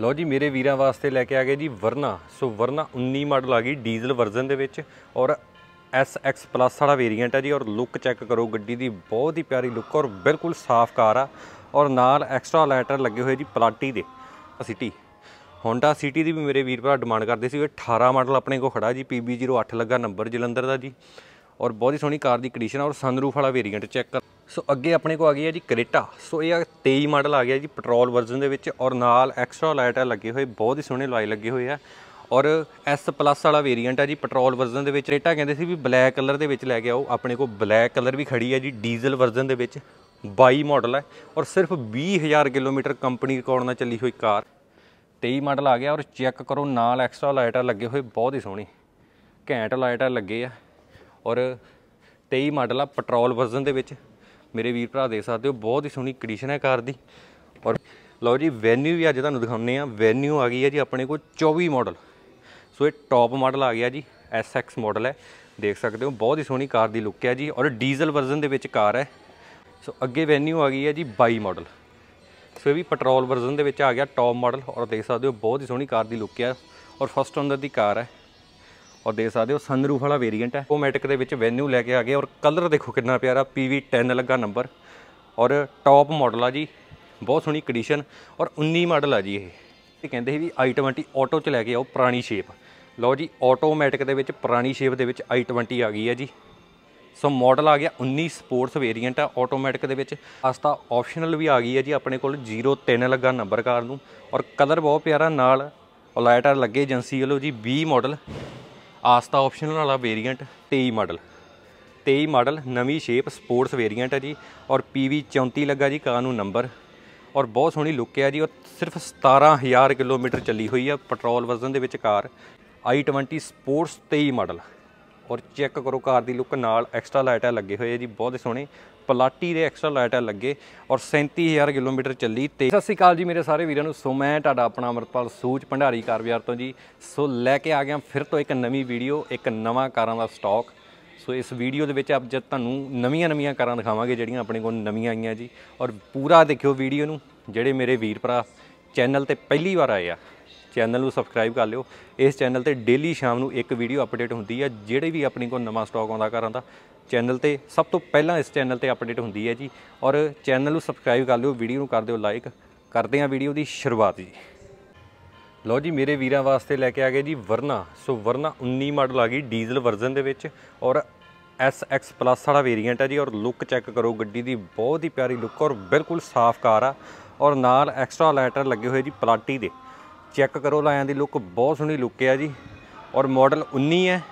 ਲਓ ਜੀ ਮੇਰੇ ਵੀਰਾਂ ਵਾਸਤੇ ਲੈ ਕੇ ਆ ਗਏ ਜੀ ਵਰਨਾ ਸੋ ਵਰਨਾ 19 ਮਾਡਲ ਆ ਗਈ ਡੀਜ਼ਲ ਵਰਜ਼ਨ ਦੇ ਵਿੱਚ ਔਰ SX ਪਲੱਸ ਵਾਲਾ ਵੇਰੀਐਂਟ ਹੈ ਜੀ ਔਰ ਲੁੱਕ ਚੈੱਕ ਕਰੋ ਗੱਡੀ ਦੀ ਬਹੁਤ ਹੀ ਪਿਆਰੀ ਲੁੱਕ ਔਰ ਬਿਲਕੁਲ ਸਾਫ਼ ਕਾਰ ਆ ਔਰ ਨਾਲ ਐਕਸਟਰਾ ਲਾਈਟਰ ਲੱਗੇ ਹੋਏ ਜੀ ਪਲਾਟੀ ਦੇ ਸਿਟੀ ਹੋਂਡਾ ਸਿਟੀ ਦੀ ਵੀ ਮੇਰੇ ਵੀਰ ਭਰਾ ਡਿਮਾਂਡ ਕਰਦੇ ਸੀ 18 ਮਾਡਲ ਆਪਣੇ ਕੋ ਖੜਾ ਜੀ PB08 ਲੱਗਾ ਨੰਬਰ ਜਲੰਧਰ ਦਾ ਜੀ ਔਰ ਬਹੁਤ ਹੀ ਸੋਹਣੀ ਕਾਰ ਦੀ ਕੰਡੀਸ਼ਨ ਔਰ ਸਨਰੂਫ ਵਾਲਾ ਵੇਰੀਐਂਟ ਚੈੱਕ ਕਰ ਸੋ ਅੱਗੇ ਆਪਣੇ ਕੋ ਆ ਗਈ ਹੈ ਜੀ ਕ੍ਰੇਟਾ ਸੋ ਇਹ 23 ਮਾਡਲ ਆ ਗਿਆ ਜੀ ਪੈਟਰੋਲ ਵਰਜ਼ਨ ਦੇ ਵਿੱਚ ਔਰ ਨਾਲ ਐਕਸਟਰਾ ਲਾਈਟ ਲੱਗੇ ਹੋਏ ਬਹੁਤ ਹੀ ਸੋਹਣੇ ਲਾਈ ਲੱਗੇ ਹੋਏ ਆ ਔਰ S ਪਲੱਸ ਵਾਲਾ ਵੇਰੀਐਂਟ ਆ ਜੀ ਪੈਟਰੋਲ ਵਰਜ਼ਨ ਦੇ ਵਿੱਚ ਰੇਟਾ ਕਹਿੰਦੇ ਸੀ ਵੀ ਬਲੈਕ ਕਲਰ ਦੇ ਵਿੱਚ ਲੈ ਕੇ ਆਓ ਆਪਣੇ ਕੋ ਬਲੈਕ ਕਲਰ ਵੀ ਖੜੀ ਹੈ ਜੀ ਡੀਜ਼ਲ ਵਰਜ਼ਨ ਦੇ ਵਿੱਚ 22 ਮਾਡਲ ਹੈ ਔਰ ਸਿਰਫ 20000 ਕਿਲੋਮੀਟਰ ਕੰਪਨੀ ਰਿਕਾਰਡ ਨਾਲ ਚੱਲੀ ਹੋਈ ਕਾਰ 23 ਮਾਡਲ ਆ ਗਿਆ ਔਰ ਚੈੱਕ ਕਰੋ ਨਾਲ ਐਕਸਟਰਾ ਲਾਈਟਾਂ ਲੱਗੇ ਹੋਏ ਬਹੁਤ ਹੀ ਸੋਹਣੀ ਘੈਂਟ ਲਾਈਟਾਂ ਲੱਗੇ ਆ ਔਰ 23 ਮਾਡਲ ਆ ਪੈਟਰੋਲ ਵਰਜ਼ਨ ਦੇ ਵਿੱਚ ਮੇਰੇ ਵੀਰ ਭਰਾ ਦੇਖ ਸਕਦੇ ਹੋ ਬਹੁਤ ਹੀ ਸੋਹਣੀ ਕੰਡੀਸ਼ਨ ਹੈ ਕਾਰ ਦੀ ਔਰ ਲਓ ਜੀ ਵੈਨਿਊ ਵੀ ਅੱਜ ਤੁਹਾਨੂੰ ਦਿਖਾਉਂਦੇ ਆ ਵੈਨਿਊ ਆ ਗਈ ਹੈ ਜੀ ਆਪਣੇ ਕੋਲ 24 ਮਾਡਲ ਸੋ ਇਹ ਟੌਪ ਮਾਡਲ ਆ ਗਿਆ ਜੀ SX ਮਾਡਲ ਹੈ ਦੇਖ ਸਕਦੇ ਹੋ ਬਹੁਤ ਹੀ ਸੋਹਣੀ ਕਾਰ ਦੀ ਲੁੱਕ ਹੈ ਜੀ ਔਰ ਡੀਜ਼ਲ ਵਰਜ਼ਨ ਦੇ ਵਿੱਚ ਕਾਰ ਹੈ ਸੋ ਅੱਗੇ ਵੈਨਿਊ ਆ ਗਈ ਹੈ ਜੀ 22 ਮਾਡਲ ਸੋ ਇਹ ਵੀ ਪੈਟਰੋਲ ਵਰਜ਼ਨ ਦੇ ਵਿੱਚ ਆ ਗਿਆ ਟੌਪ ਮਾਡਲ ਔਰ ਦੇਖ ਸਕਦੇ ਹੋ ਬਹੁਤ ਹੀ ਸੋਹਣੀ ਕਾਰ ਦੀ ਲੁੱਕ ਹੈ ਔਰ ਫਸਟ ਓਨਰ ਦੀ ਕਾਰ ਹੈ ਔਰ ਦੇਖ ਸਕਦੇ ਹੋ ਸਨਰੂਫ ਵਾਲਾ ਵੇਰੀਐਂਟ ਹੈ ਉਹ ਮੈਟਿਕ ਦੇ ਵਿੱਚ ਵੈਨਿਊ ਲੈ ਕੇ ਆ ਗਏ ਔਰ ਕਲਰ ਦੇਖੋ ਕਿੰਨਾ ਪਿਆਰਾ PV10 ਲੱਗਾ ਨੰਬਰ ਔਰ ਟੌਪ ਮਾਡਲ ਆ ਜੀ ਬਹੁਤ ਸੋਹਣੀ ਕੰਡੀਸ਼ਨ ਔਰ 19 ਮਾਡਲ ਆ ਜੀ ਇਹ ਤੇ ਕਹਿੰਦੇ ਸੀ ਵੀ i20 ਆਟੋ ਚ ਲੈ ਕੇ ਆਓ ਪੁਰਾਣੀ ਸ਼ੇਪ ਲਓ ਜੀ ਆਟੋਮੈਟਿਕ ਦੇ ਵਿੱਚ ਪੁਰਾਣੀ ਸ਼ੇਪ ਦੇ ਵਿੱਚ i20 ਆ ਗਈ ਹੈ ਜੀ ਸੋ ਮਾਡਲ ਆ ਗਿਆ 19 ਸਪੋਰਟਸ ਵੇਰੀਐਂਟ ਆ ਆਟੋਮੈਟਿਕ ਦੇ ਵਿੱਚ ਅਸਤਾ ਆਪਸ਼ਨਲ ਵੀ ਆ ਗਈ ਹੈ ਜੀ ਆਪਣੇ ਕੋਲ 03 ਲੱਗਾ ਨੰਬਰ ਕਾਰ ਨੂੰ ਔਰ ਕਲਰ ਬਹੁਤ ਪਿਆਰਾ ਨਾਲ ਅਲਾਈਟਰ ਲੱਗੇ ਏਜੰਸੀ ਵੱਲੋਂ ਜੀ 20 ਮਾਡਲ ਆਸਤਾ ਆਪਸ਼ਨਲ ਵਾਲਾ ਵੇਰੀਐਂਟ 23 ਮਾਡਲ 23 ਮਾਡਲ ਨਵੀਂ ਸ਼ੇਪ ਸਪੋਰਟਸ ਵੇਰੀਐਂਟ ਹੈ ਜੀ ਔਰ PV 34 ਲੱਗਾ ਜੀ ਕਾਰ ਨੂੰ ਨੰਬਰ ਔਰ ਬਹੁਤ ਸੋਹਣੀ ਲੁੱਕ ਹੈ ਜੀ ਔਰ ਸਿਰਫ 17000 ਕਿਲੋਮੀਟਰ ਚੱਲੀ ਹੋਈ ਹੈ ਪੈਟਰੋਲ ਵਰਜ਼ਨ ਦੇ ਵਿੱਚ ਕਾਰ i20 ਸਪੋਰਟਸ 23 ਮਾਡਲ ਔਰ ਚੈੱਕ ਕਰੋ ਕਾਰ ਦੀ ਲੁੱਕ ਨਾਲ ਐਕਸਟਰਾ ਲਾਈਟਾਂ ਲੱਗੇ ਹੋਏ ਆ ਜੀ ਬਹੁਤ ਸੋਹਣੇ ਪਲਾਟੀ ਦੇ ਐਕਸਟਰਾ ਲਾਈਟ ਲੱਗੇ ਔਰ 37000 ਕਿਲੋਮੀਟਰ ਚੱਲੀ ਤੇ ਸਤਿ ਸ਼੍ਰੀ ਅਕਾਲ ਜੀ ਮੇਰੇ ਸਾਰੇ ਵੀਰਾਂ ਨੂੰ ਸੋ ਮੈਂ ਤੁਹਾਡਾ ਆਪਣਾ ਅਮਰਪਾਲ ਸੂਚ ਭੰਡਾਰੀ ਕਾਰ ਬਾਜ਼ਾਰ ਤੋਂ ਜੀ ਸੋ ਲੈ ਕੇ ਆ ਗਿਆ ਫਿਰ ਤੋਂ ਇੱਕ ਨਵੀਂ ਵੀਡੀਓ ਇੱਕ ਨਵਾਂ ਕਾਰਾਂ ਦਾ ਸਟਾਕ ਸੋ ਇਸ ਵੀਡੀਓ ਦੇ ਵਿੱਚ ਆਪ ਜਦ ਤੁਹਾਨੂੰ ਨਵੀਆਂ-ਨਵੀਆਂ ਕਾਰਾਂ ਦਿਖਾਵਾਂਗੇ ਜਿਹੜੀਆਂ ਆਪਣੇ ਕੋਲ ਨਵੀਆਂ ਆਈਆਂ ਜੀ ਔਰ ਪੂਰਾ ਦੇਖਿਓ ਵੀਡੀਓ ਨੂੰ ਜਿਹੜੇ ਮੇਰੇ ਵੀਰ ਭਰਾ ਚੈਨਲ ਤੇ ਪਹਿਲੀ ਵਾਰ ਆਏ ਆ ਚੈਨਲ ਨੂੰ ਸਬਸਕ੍ਰਾਈਬ ਕਰ ਲਿਓ ਇਸ ਚੈਨਲ ਤੇ ਡੇਲੀ ਸ਼ਾਮ ਨੂੰ ਇੱਕ ਵੀਡੀਓ ਅਪਡੇਟ ਹੁੰਦੀ ਆ ਜਿਹੜੇ ਵੀ ਆਪਣੀ ਕੋਲ ਨਵਾਂ ਸਟਾਕ ਆਉਂਦਾ ਕਾਰਾਂ ਦਾ ਚੈਨਲ ਤੇ ਸਭ ਤੋਂ ਪਹਿਲਾਂ ਇਸ ਚੈਨਲ ਤੇ ਅਪਡੇਟ ਹੁੰਦੀ ਹੈ ਜੀ ਔਰ ਚੈਨਲ ਨੂੰ ਸਬਸਕ੍ਰਾਈਬ ਕਰ ਲਿਓ ਵੀਡੀਓ ਨੂੰ ਕਰ ਦਿਓ ਲਾਈਕ ਕਰਦੇ ਆ ਵੀਡੀਓ ਦੀ ਸ਼ੁਰੂਆਤ ਜੀ ਲੋ ਜੀ ਮੇਰੇ ਵੀਰਾਂ ਵਾਸਤੇ ਲੈ ਕੇ ਆ ਗਏ ਜੀ ਵਰਨਾ ਸੋ ਵਰਨਾ 19 ਮਾਡਲ ਆ ਗਈ ਡੀਜ਼ਲ ਵਰਜ਼ਨ ਦੇ ਵਿੱਚ ਔਰ SX ਪਲੱਸ ਵਾਲਾ ਵੇਰੀਐਂਟ ਹੈ ਜੀ ਔਰ ਲੁੱਕ ਚੈੱਕ ਕਰੋ ਗੱਡੀ ਦੀ ਬਹੁਤ ਹੀ ਪਿਆਰੀ ਲੁੱਕ ਔਰ ਬਿਲਕੁਲ ਸਾਫ਼ ਕਾਰ ਆ ਔਰ ਨਾਲ ਐਕਸਟਰਾ ਲਾਈਟਰ ਲੱਗੇ ਹੋਏ ਜੀ ਪਲਾਟੀ ਦੇ ਚੈੱਕ ਕਰੋ ਲਾਇਆਂ ਦੀ ਲੁੱਕ ਬਹੁਤ ਸੋਹਣੀ ਲੁੱਕ ਹੈ ਜੀ ਔਰ ਮਾਡਲ 19 ਹੈ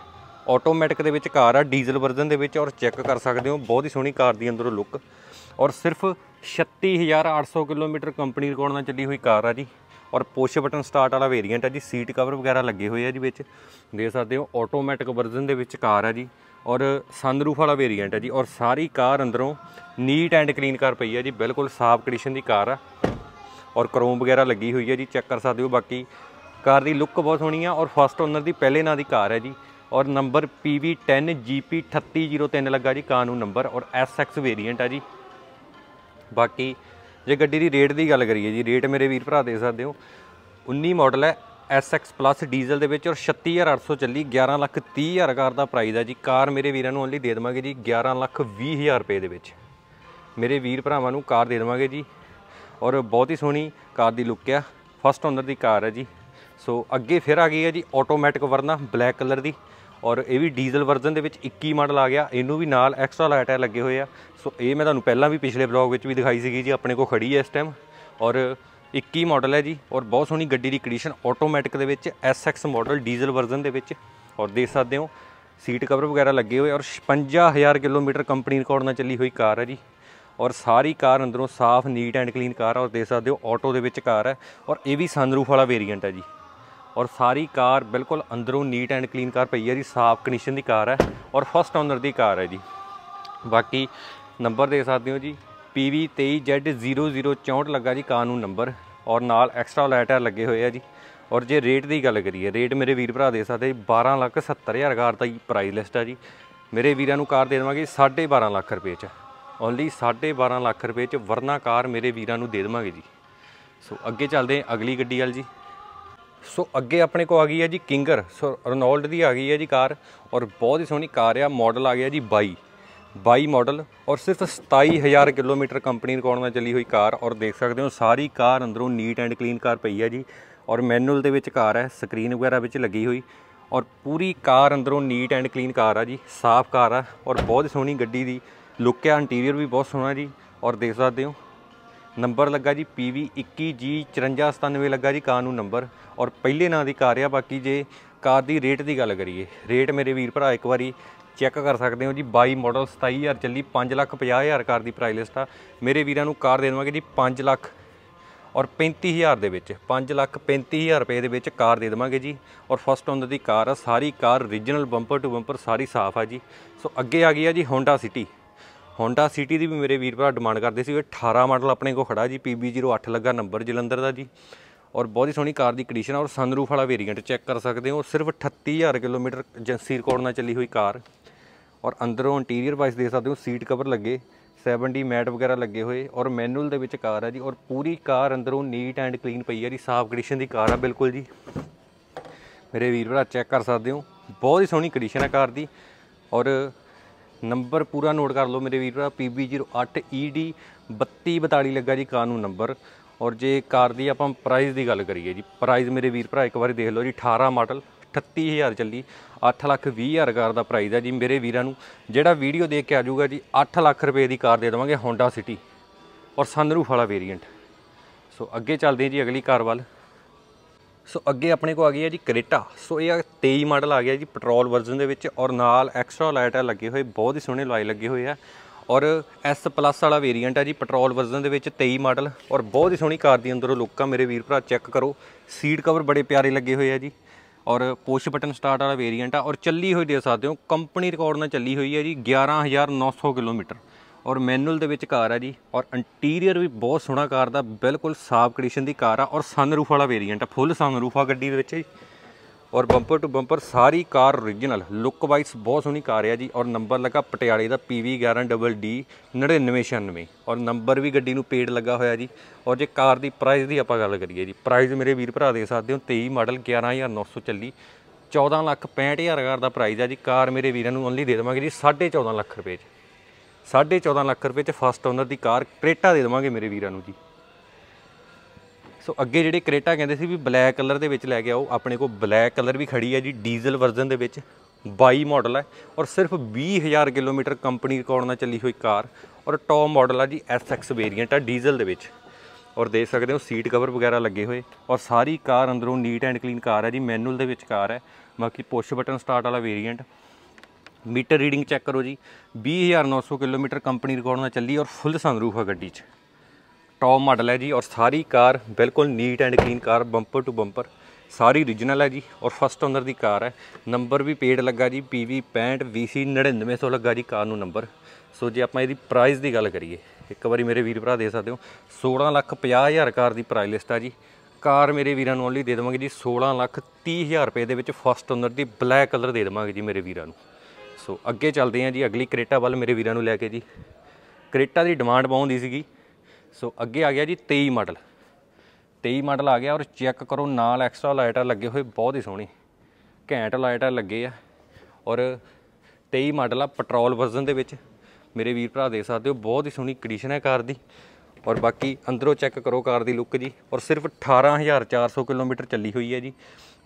ਆਟੋਮੈਟਿਕ ਦੇ ਵਿੱਚ ਕਾਰ ਆ ਡੀਜ਼ਲ ਵਰਜ਼ਨ ਦੇ ਵਿੱਚ ਔਰ ਚੈੱਕ ਕਰ ਸਕਦੇ ਹੋ ਬਹੁਤ ਹੀ ਸੋਹਣੀ ਕਾਰ ਦੀ ਅੰਦਰੋਂ ਲੁੱਕ ਔਰ ਸਿਰਫ 36800 ਕਿਲੋਮੀਟਰ ਕੰਪਨੀ ਰਿਕਾਰਡ ਨਾਲ ਚੱਲੀ ਹੋਈ ਕਾਰ ਆ ਜੀ ਔਰ ਪੁਸ਼ ਬਟਨ ਸਟਾਰਟ ਵਾਲਾ ਵੇਰੀਐਂਟ ਆ ਜੀ ਸੀਟ ਕਵਰ ਵਗੈਰਾ ਲੱਗੇ ਹੋਏ ਆ ਜੀ ਵਿੱਚ ਦੇ ਸਕਦੇ ਹੋ ਆਟੋਮੈਟਿਕ ਵਰਜ਼ਨ ਦੇ ਵਿੱਚ ਕਾਰ ਆ ਜੀ ਔਰ ਸਨਰੂਫ ਵਾਲਾ ਵੇਰੀਐਂਟ ਆ ਜੀ ਔਰ ਸਾਰੀ ਕਾਰ ਅੰਦਰੋਂ ਨੀਟ ਐਂਡ ਕਲੀਨ ਕਾਰ ਪਈ ਆ ਜੀ ਬਿਲਕੁਲ ਸਾਫ਼ ਕੰਡੀਸ਼ਨ ਦੀ ਕਾਰ ਆ ਔਰ ਕਰੋਮ ਵਗੈਰਾ ਲੱਗੀ ਹੋਈ ਆ ਜੀ ਚੈੱਕ ਕਰ ਸਕਦੇ ਹੋ ਬਾਕੀ ਕਾਰ ਦੀ ਲੁੱਕ ਬਹੁਤ ਸੋਹਣੀ ਆ ਔਰ ਫਸਟ ਓਨਰ ਦੀ ਪਹਿਲੇ ਨਾਂ ਦੀ ਕਾਰ ਹੈ ਜੀ ਔਰ ਨੰਬਰ PV10 ਲੱਗਾ ਜੀ ਕਾਨੂੰਨ ਨੰਬਰ ਔਰ SX ਵੇਰੀਐਂਟ ਆ ਜੀ ਬਾਕੀ ਜੇ ਗੱਡੀ ਦੀ ਰੇਟ ਦੀ ਗੱਲ ਕਰੀਏ ਜੀ ਰੇਟ ਮੇਰੇ ਵੀਰ ਭਰਾ ਦੇ ਸਕਦੇ ਹੋ 19 ਮਾਡਲ ਹੈ SX ਡੀਜ਼ਲ ਦੇ ਵਿੱਚ ਔਰ 36800 ਚੱਲੀ 11 ਲੱਖ 30000 ਕਾਰ ਦਾ ਪ੍ਰਾਈਸ ਹੈ ਜੀ ਕਾਰ ਮੇਰੇ ਵੀਰਾਂ ਨੂੰ ਓਨਲੀ ਦੇ ਦੇਵਾਂਗੇ ਜੀ 11 ਲੱਖ 20000 ਰੁਪਏ ਦੇ ਵਿੱਚ ਮੇਰੇ ਵੀਰ ਭਰਾਵਾਂ ਨੂੰ ਕਾਰ ਦੇ ਦੇਵਾਂਗੇ ਜੀ ਔਰ ਬਹੁਤ ਹੀ ਸੋਹਣੀ ਕਾਰ ਦੀ ਲੁੱਕ ਆ ਫਸਟ ਓਨਰ ਦੀ ਕਾਰ ਹੈ ਜੀ ਸੋ ਅੱਗੇ ਫਿਰ ਆ ਗਈ ਹੈ ਜੀ ਆਟੋਮੈਟਿਕ ਵਰਨਾ ਬਲੈਕ ਕਲਰ ਦੀ ਔਰ ਇਹ ਵੀ ਡੀਜ਼ਲ ਵਰਜ਼ਨ ਦੇ ਵਿੱਚ 21 ਮਾਡਲ ਆ ਗਿਆ ਇਹਨੂੰ ਵੀ ਨਾਲ ਐਕਸਟਰਾ ਲਾਈਟ ਲੱਗੇ ਹੋਏ ਆ ਸੋ ਇਹ ਮੈਂ ਤੁਹਾਨੂੰ ਪਹਿਲਾਂ ਵੀ ਪਿਛਲੇ ਵਲੌਗ ਵਿੱਚ ਵੀ ਦਿਖਾਈ ਸੀਗੀ ਜੀ ਆਪਣੇ ਕੋਲ ਖੜੀ ਹੈ ਇਸ ਟਾਈਮ ਔਰ 21 ਮਾਡਲ ਹੈ ਜੀ ਔਰ ਬਹੁਤ ਸੋਹਣੀ ਗੱਡੀ ਦੀ ਕੰਡੀਸ਼ਨ ਆਟੋਮੈਟਿਕ ਦੇ ਵਿੱਚ SX ਮਾਡਲ ਡੀਜ਼ਲ ਵਰਜ਼ਨ ਦੇ ਵਿੱਚ ਔਰ ਦੇਖ ਸਕਦੇ ਹੋ ਸੀਟ ਕਵਰ ਵਗੈਰਾ ਲੱਗੇ ਹੋਏ ਔਰ 55000 ਕਿਲੋਮੀਟਰ ਕੰਪਨੀ ਰਿਕਾਰਡ ਨਾਲ ਚੱਲੀ ਹੋਈ ਕਾਰ ਹੈ ਜੀ ਔਰ ਸਾਰੀ ਕਾਰ ਅੰਦਰੋਂ ਸਾਫ਼ ਨੀਟ ਐਂਡ ਕਲੀਨ ਕਾਰ ਔਰ ਦੇਖ ਸਕਦੇ ਹੋ ਆਟੋ ਦੇ ਵਿੱਚ ਕਾਰ ਹੈ ਔਰ ਇਹ ਵੀ ਸਨਰੂਫ ਵਾਲਾ ਵੇਰੀਐਂਟ ਹੈ ਜੀ ਔਰ ਸਾਰੀ ਕਾਰ ਬਿਲਕੁਲ ਅੰਦਰੋਂ ਨੀਟ ਐਂਡ ਕਲੀਨ ਕਾਰ ਪਈ ਹੈ ਜੀ ਸਾਫ ਕੰਡੀਸ਼ਨ ਦੀ ਕਾਰ ਹੈ ਔਰ ਫਸਟ ਓਨਰ ਦੀ ਕਾਰ ਹੈ ਜੀ ਬਾਕੀ ਨੰਬਰ ਦੇ ਸਕਦੇ ਹੋ ਜੀ PV23Z0064 ਲੱਗਾ ਜੀ ਕਾਰ ਨੂੰ ਨੰਬਰ ਔਰ ਨਾਲ ਐਕਸਟਰਾ ਲਾਈਟਰ ਲੱਗੇ ਹੋਏ ਆ ਜੀ ਔਰ ਜੇ ਰੇਟ ਦੀ ਗੱਲ ਕਰੀਏ ਰੇਟ ਮੇਰੇ ਵੀਰ ਭਰਾ ਦੇ ਸਕਦੇ 12 ਲੱਖ 70 ਹਜ਼ਾਰ ਕਾਰ ਦਾ ਹੀ ਪ੍ਰਾਈਸ ਲਿਸਟ ਆ ਜੀ ਮੇਰੇ ਵੀਰਾਂ ਨੂੰ ਕਾਰ ਦੇ ਦੇਵਾਂਗੇ 12.5 ਲੱਖ ਰੁਪਏ ਚ ਓਨਲੀ 12.5 ਲੱਖ ਰੁਪਏ ਚ ਵਰਨਾ ਕਾਰ ਮੇਰੇ ਵੀਰਾਂ ਨੂੰ ਦੇ ਦੇਵਾਂਗੇ ਜੀ ਸੋ ਅੱਗੇ ਚੱਲਦੇ ਅਗਲੀ ਗੱਡੀ ਵਾਲ ਜੀ ਸੋ ਅੱਗੇ ਆਪਣੇ ਕੋ ਆ ਗਈ ਹੈ ਜੀ ਕਿੰਗਰ ਸੋ ਰੋਨਾਲਡ ਦੀ ਆ ਗਈ ਹੈ ਜੀ ਕਾਰ ਔਰ ਬਹੁਤ ਹੀ ਸੋਹਣੀ ਕਾਰ ਆ ਮਾਡਲ ਆ ਗਿਆ ਜੀ 22 22 ਮਾਡਲ ਔਰ ਸਿਰਫ 27000 ਕਿਲੋਮੀਟਰ ਕੰਪਨੀ ਰਿਕਾਰਡ ਨਾਲ ਚੱਲੀ ਹੋਈ ਕਾਰ ਔਰ ਦੇਖ ਸਕਦੇ ਹੋ ਸਾਰੀ ਕਾਰ ਅੰਦਰੋਂ ਨੀਟ ਐਂਡ ਕਲੀਨ ਕਾਰ ਪਈ ਹੈ ਜੀ ਔਰ ਮੈਨੂਅਲ ਦੇ ਵਿੱਚ ਕਾਰ ਹੈ ਸਕਰੀਨ ਵਗੈਰਾ ਵਿੱਚ ਲੱਗੀ ਹੋਈ ਔਰ ਪੂਰੀ ਕਾਰ ਅੰਦਰੋਂ ਨੀਟ ਐਂਡ ਕਲੀਨ ਕਾਰ ਆ ਜੀ ਸਾਫ਼ ਕਾਰ ਆ ਔਰ ਬਹੁਤ ਹੀ ਸੋਹਣੀ ਗੱਡੀ ਦੀ ਲੁੱਕ ਹੈ ਇੰਟੀਰੀਅਰ ਵੀ ਬਹੁਤ ਸੋਹਣਾ ਜੀ ਔਰ ਦੇਖ ਸਕਦੇ ਹੋ ਨੰਬਰ ਲੱਗਾ ਜੀ ਪੀਵੀ 5497 ਲੱਗਾ ਜੀ ਕਾਰ ਨੂੰ ਨੰਬਰ ਔਰ ਪਹਿਲੇ ਨਾਂ ਦੀ ਕਾਰ ਆ ਬਾਕੀ ਜੇ ਕਾਰ ਦੀ ਰੇਟ ਦੀ ਗੱਲ ਕਰੀਏ ਰੇਟ ਮੇਰੇ ਵੀਰ ਭਰਾ ਇੱਕ ਵਾਰੀ ਚੈੱਕ ਕਰ ਸਕਦੇ ਹੋ ਜੀ 22 ਮਾਡਲ 27000 ਚੱਲੀ 550000 ਕਾਰ ਦੀ ਪ੍ਰਾਈਸ ਲਿਸਟ ਆ ਮੇਰੇ ਵੀਰਾਂ ਨੂੰ ਕਾਰ ਦੇ ਦੇਵਾਂਗੇ ਜੀ 5 ਲੱਖ ਔਰ 35000 ਦੇ ਵਿੱਚ 5 ਲੱਖ 35000 ਰੁਪਏ ਦੇ ਵਿੱਚ ਕਾਰ ਦੇ ਦੇਵਾਂਗੇ ਜੀ ਔਰ ਫਸਟ ਓਨਰ ਦੀ ਕਾਰ ਆ ਸਾਰੀ car origignal bumper to bumper ਸਾਰੀ ਸਾਫ਼ ਆ ਜੀ ਸੋ ਅੱਗੇ ਆ ਗਈ ਆ ਜੀ Honda City ਹੋਂਡਾ ਸਿਟੀ ਦੀ ਵੀ ਮੇਰੇ ਵੀਰ ਭਰਾ ਡਿਮਾਂਡ ਕਰਦੇ ਸੀ 18 ਮਾਡਲ ਆਪਣੇ ਕੋ ਖੜਾ ਜੀ PB08 ਲੱਗਾ ਨੰਬਰ ਜਲੰਧਰ ਦਾ ਜੀ ਔਰ ਬਹੁਤ ਹੀ ਸੋਹਣੀ ਕਾਰ ਦੀ ਕੰਡੀਸ਼ਨ ਔਰ ਸਨਰੂਫ ਵਾਲਾ ਵੇਰੀਐਂਟ ਚੈੱਕ ਕਰ ਸਕਦੇ ਹੋ ਸਿਰਫ 38000 ਕਿਲੋਮੀਟਰ ਏਜੰਸੀ ਰਿਕਾਰਡ ਨਾਲ ਚੱਲੀ ਹੋਈ ਕਾਰ ਔਰ ਅੰਦਰੋਂ ਇੰਟੀਰੀਅਰ ਵਾਈਸ ਦੇਖ ਸਕਦੇ ਹੋ ਸੀਟ ਕਵਰ ਲੱਗੇ 70 ਮੈਟ ਵਗੈਰਾ ਲੱਗੇ ਹੋਏ ਔਰ ਮੈਨੂਅਲ ਦੇ ਵਿੱਚ ਕਾਰ ਹੈ ਜੀ ਔਰ ਪੂਰੀ ਕਾਰ ਅੰਦਰੋਂ ਨੀਟ ਐਂਡ ਕਲੀਨ ਪਈ ਹੈ ਜੀ ਸਾਫ ਕੰਡੀਸ਼ਨ ਦੀ ਕਾਰ ਆ ਬਿਲਕੁਲ ਜੀ ਮੇਰੇ ਵੀਰ ਭਰਾ ਚੈੱਕ ਕਰ ਸਕਦੇ ਹੋ ਬਹੁਤ ਹੀ ਸੋਹਣੀ ਕੰਡੀਸ਼ਨ ਹੈ ਕਾਰ ਦੀ ਔਰ ਨੰਬਰ ਪੂਰਾ ਨੋਟ ਕਰ ਲਓ ਮੇਰੇ ਵੀਰਾਂ PB08ED 3242 ਲੱਗਾ ਜੀ ਕਾਰ ਨੂੰ ਨੰਬਰ ਔਰ ਜੇ ਕਾਰ ਦੀ ਆਪਾਂ ਪ੍ਰਾਈਸ ਦੀ ਗੱਲ ਕਰੀਏ ਜੀ ਪ੍ਰਾਈਸ ਮੇਰੇ ਵੀਰ ਭਰਾ ਇੱਕ ਵਾਰੀ ਦੇਖ ਲਓ ਜੀ 18 ਮਾਡਲ 38000 ਚੱਲੀ 8 ਲੱਖ 20000 ਕਾਰ ਦਾ ਪ੍ਰਾਈਸ ਹੈ ਜੀ ਮੇਰੇ ਵੀਰਾਂ ਨੂੰ ਜਿਹੜਾ ਵੀਡੀਓ ਦੇਖ ਕੇ ਆਜੂਗਾ ਜੀ 8 ਲੱਖ ਰੁਪਏ ਦੀ ਕਾਰ ਦੇ ਦਵਾਂਗੇ Honda City ਔਰ ਸਨਰੂਫ ਵਾਲਾ ਵੇਰੀਐਂਟ ਸੋ ਅੱਗੇ ਚੱਲਦੇ ਹਾਂ ਜੀ ਅਗਲੀ ਕਾਰ ਵੱਲ ਸੋ ਅੱਗੇ ਆਪਣੇ ਕੋ ਆ ਗਈ ਹੈ ਜੀ ਕ੍ਰੇਟਾ ਸੋ ਇਹ 23 ਮਾਡਲ ਆ ਗਿਆ ਜੀ ਪੈਟਰੋਲ ਵਰਜ਼ਨ ਦੇ ਵਿੱਚ ਔਰ ਨਾਲ ਐਕਸਟਰਾ ਲਾਈਟ ਆ ਲੱਗੇ ਹੋਏ ਬਹੁਤ ਹੀ ਸੋਹਣੇ ਲਾਈ ਲੱਗੇ ਹੋਏ ਆ ਔਰ S ਪਲੱਸ ਵਾਲਾ ਵੇਰੀਐਂਟ ਆ ਜੀ ਪੈਟਰੋਲ ਵਰਜ਼ਨ ਦੇ ਵਿੱਚ 23 ਮਾਡਲ ਔਰ ਬਹੁਤ ਹੀ ਸੋਹਣੀ ਕਾਰ ਦੀ ਅੰਦਰੋਂ ਲੁੱਕ ਆ ਮੇਰੇ ਵੀਰ ਭਰਾ ਚੈੱਕ ਕਰੋ ਸੀਟ ਕਵਰ ਬੜੇ ਪਿਆਰੇ ਲੱਗੇ ਹੋਏ ਆ ਜੀ ਔਰ ਪੁਸ਼ ਬਟਨ ਸਟਾਰਟ ਵਾਲਾ ਵੇਰੀਐਂਟ ਆ ਔਰ ਚੱਲੀ ਹੋਈ ਦੇ ਸਕਦੇ ਹੋ ਕੰਪਨੀ ਰਿਕਾਰਡ ਨਾਲ ਚੱਲੀ ਹੋਈ ਹੈ ਜੀ 11900 ਕਿਲੋਮੀਟਰ ਔਰ ਮੈਨੂਅਲ ਦੇ ਵਿੱਚ ਕਾਰ ਆ ਜੀ ਔਰ ਇੰਟੀਰੀਅਰ ਵੀ ਬਹੁਤ ਸੋਹਣਾ ਕਾਰ ਦਾ ਬਿਲਕੁਲ ਸਾਫ ਕੰਡੀਸ਼ਨ ਦੀ ਕਾਰ ਆ ਔਰ ਸਨਰੂਫ ਵਾਲਾ ਵੇਰੀਐਂਟ ਆ ਫੁੱਲ ਸਨਰੂਫ ਆ ਗੱਡੀ ਦੇ ਵਿੱਚ ਜੀ ਔਰ ਬੰਪਰ ਟੂ ਬੰਪਰ ਸਾਰੀ ਕਾਰ origignal ਲੁੱਕ ਵਾਈਜ਼ ਬਹੁਤ ਸੋਹਣੀ ਕਾਰ ਆ ਜੀ ਔਰ ਨੰਬਰ ਲੱਗਾ ਪਟਿਆਲੇ ਦਾ ਡੀ 9996 ਔਰ ਨੰਬਰ ਵੀ ਗੱਡੀ ਨੂੰ ਪੇਡ ਲੱਗਾ ਹੋਇਆ ਜੀ ਔਰ ਜੇ ਕਾਰ ਦੀ ਪ੍ਰਾਈਸ ਦੀ ਆਪਾਂ ਗੱਲ ਕਰੀਏ ਜੀ ਪ੍ਰਾਈਸ ਮੇਰੇ ਵੀਰ ਭਰਾ ਦੇ ਸਕਦੇ ਹੋ 23 ਮਾਡਲ 11900 ਚੱਲੀ 14 ਲੱਖ 65000 ਦਾ ਪ੍ਰਾਈਸ ਆ ਜੀ ਕਾਰ ਮੇਰੇ ਵੀਰਾਂ ਨੂੰ ਓਨਲੀ ਦੇ ਦੇਵਾਂਗੇ ਜੀ 14.5 ਲੱਖ ਰੁਪਏ 'ਚ 14.5 ਲੱਖ ਰੁਪਏ 'ਚ ਫਸਟ ਓਨਰ ਦੀ ਕਾਰ ਕ੍ਰੇਟਾ ਦੇ ਦੇਵਾਂਗੇ ਮੇਰੇ ਵੀਰਾਂ ਨੂੰ ਜੀ ਸੋ ਅੱਗੇ ਜਿਹੜੇ ਕ੍ਰੇਟਾ ਕਹਿੰਦੇ ਸੀ ਵੀ ਬਲੈਕ ਕਲਰ ਦੇ ਵਿੱਚ ਲੈ ਕੇ ਆਓ ਆਪਣੇ ਕੋਲ ਬਲੈਕ ਕਲਰ ਵੀ ਖੜੀ ਹੈ ਜੀ ਡੀਜ਼ਲ ਵਰਜ਼ਨ ਦੇ ਵਿੱਚ 22 ਮਾਡਲ ਹੈ ਔਰ ਸਿਰਫ 20000 ਕਿਲੋਮੀਟਰ ਕੰਪਨੀ ਰਿਕਾਰਡ ਨਾਲ ਚੱਲੀ ਹੋਈ ਕਾਰ ਔਰ ਟੌਪ ਮਾਡਲ ਹੈ ਜੀ SX ਵੇਰੀਐਂਟ ਹੈ ਡੀਜ਼ਲ ਦੇ ਵਿੱਚ ਔਰ ਦੇਖ ਸਕਦੇ ਹੋ ਸੀਟ ਕਵਰ ਵਗੈਰਾ ਲੱਗੇ ਹੋਏ ਔਰ ਸਾਰੀ ਕਾਰ ਅੰਦਰੋਂ ਨੀਟ ਐਂਡ ਕਲੀਨ ਕਾਰ ਹੈ ਜੀ ਮੈਨੂਅਲ ਦੇ ਵਿੱਚ ਕਾਰ ਹੈ ਬਾਕੀ ਪੁਸ਼ ਬਟਨ ਸਟਾਰਟ ਵਾਲਾ ਵੇਰੀਐਂਟ ਮੀਟਰ ਰੀਡਿੰਗ ਚੈੱਕ ਕਰੋ ਜੀ 20900 ਕਿਲੋਮੀਟਰ ਕੰਪਨੀ ਰਿਕਾਰਡ ਨਾਲ ਚੱਲੀ ਔਰ ਫੁੱਲ ਸਨਰੂਫ ਹੈ ਗੱਡੀ 'ਚ ਟੌਪ ਮਾਡਲ ਹੈ ਜੀ ਔਰ ਸਾਰੀ ਕਾਰ ਬਿਲਕੁਲ neat and clean car bumper to bumper ਸਾਰੀ ਓਰੀਜਨਲ ਹੈ ਜੀ ਔਰ ਫਸਟ ਓਨਰ ਦੀ ਕਾਰ ਹੈ ਨੰਬਰ ਵੀ ਪੇਡ ਲੱਗਾ ਜੀ PV 65 VC 9900 ਲੱਗਾ ਜੀ ਕਾਰ ਨੂੰ ਨੰਬਰ ਸੋ ਜੇ ਆਪਾਂ ਇਹਦੀ ਪ੍ਰਾਈਸ ਦੀ ਗੱਲ ਕਰੀਏ ਇੱਕ ਵਾਰੀ ਮੇਰੇ ਵੀਰ ਭਰਾ ਦੇ ਸਕਦੇ ਹੋ 16 ਲੱਖ 50 ਹਜ਼ਾਰ ਕਾਰ ਦੀ ਪ੍ਰਾਈਸ ਲਿਸਟ ਆ ਜੀ ਕਾਰ ਮੇਰੇ ਵੀਰਾਂ ਨੂੰ ਓਨਲੀ ਦੇ ਦੇਵਾਂਗੇ ਜੀ 16 ਲੱਖ 30 ਹਜ਼ਾਰ ਰੁਪਏ ਦੇ ਵਿੱਚ ਫਸਟ ਓਨਰ ਦੀ ਬਲੈਕ ਕਲਰ ਦੇ ਦੇਵਾਂਗੇ ਜੀ ਮੇਰੇ ਵੀਰਾਂ ਨੂੰ ਸੋ ਅੱਗੇ ਚੱਲਦੇ ਹਾਂ ਜੀ ਅਗਲੀ ਕ੍ਰੇਟਾ ਵੱਲ ਮੇਰੇ ਵੀਰਾਂ ਨੂੰ ਲੈ ਕੇ ਜੀ ਕ੍ਰੇਟਾ ਦੀ ਡਿਮਾਂਡ ਬਹੁਤ ਹੁੰਦੀ ਸੀਗੀ ਸੋ ਅੱਗੇ ਆ ਗਿਆ ਜੀ 23 ਮਾਡਲ 23 ਮਾਡਲ ਆ ਗਿਆ ਔਰ ਚੈੱਕ ਕਰੋ ਨਾਲ ਐਕਸਟਰਾ ਲਾਈਟਾਂ ਲੱਗੇ ਹੋਏ ਬਹੁਤ ਹੀ ਸੋਹਣੀ ਘੈਂਟ ਲਾਈਟਾਂ ਲੱਗੇ ਆ ਔਰ 23 ਮਾਡਲ ਆ ਪੈਟਰੋਲ ਵਰਜ਼ਨ ਦੇ ਵਿੱਚ ਮੇਰੇ ਵੀਰ ਭਰਾ ਦੇਖ ਸਕਦੇ ਹੋ ਬਹੁਤ ਹੀ ਸੋਹਣੀ ਕੰਡੀਸ਼ਨ ਹੈ ਕਾਰ ਦੀ ਔਰ ਬਾਕੀ ਅੰਦਰੋਂ ਚੈੱਕ ਕਰੋ ਕਾਰ ਦੀ ਲੁੱਕ ਜੀ ਔਰ ਸਿਰਫ 18400 ਕਿਲੋਮੀਟਰ ਚੱਲੀ ਹੋਈ ਹੈ ਜੀ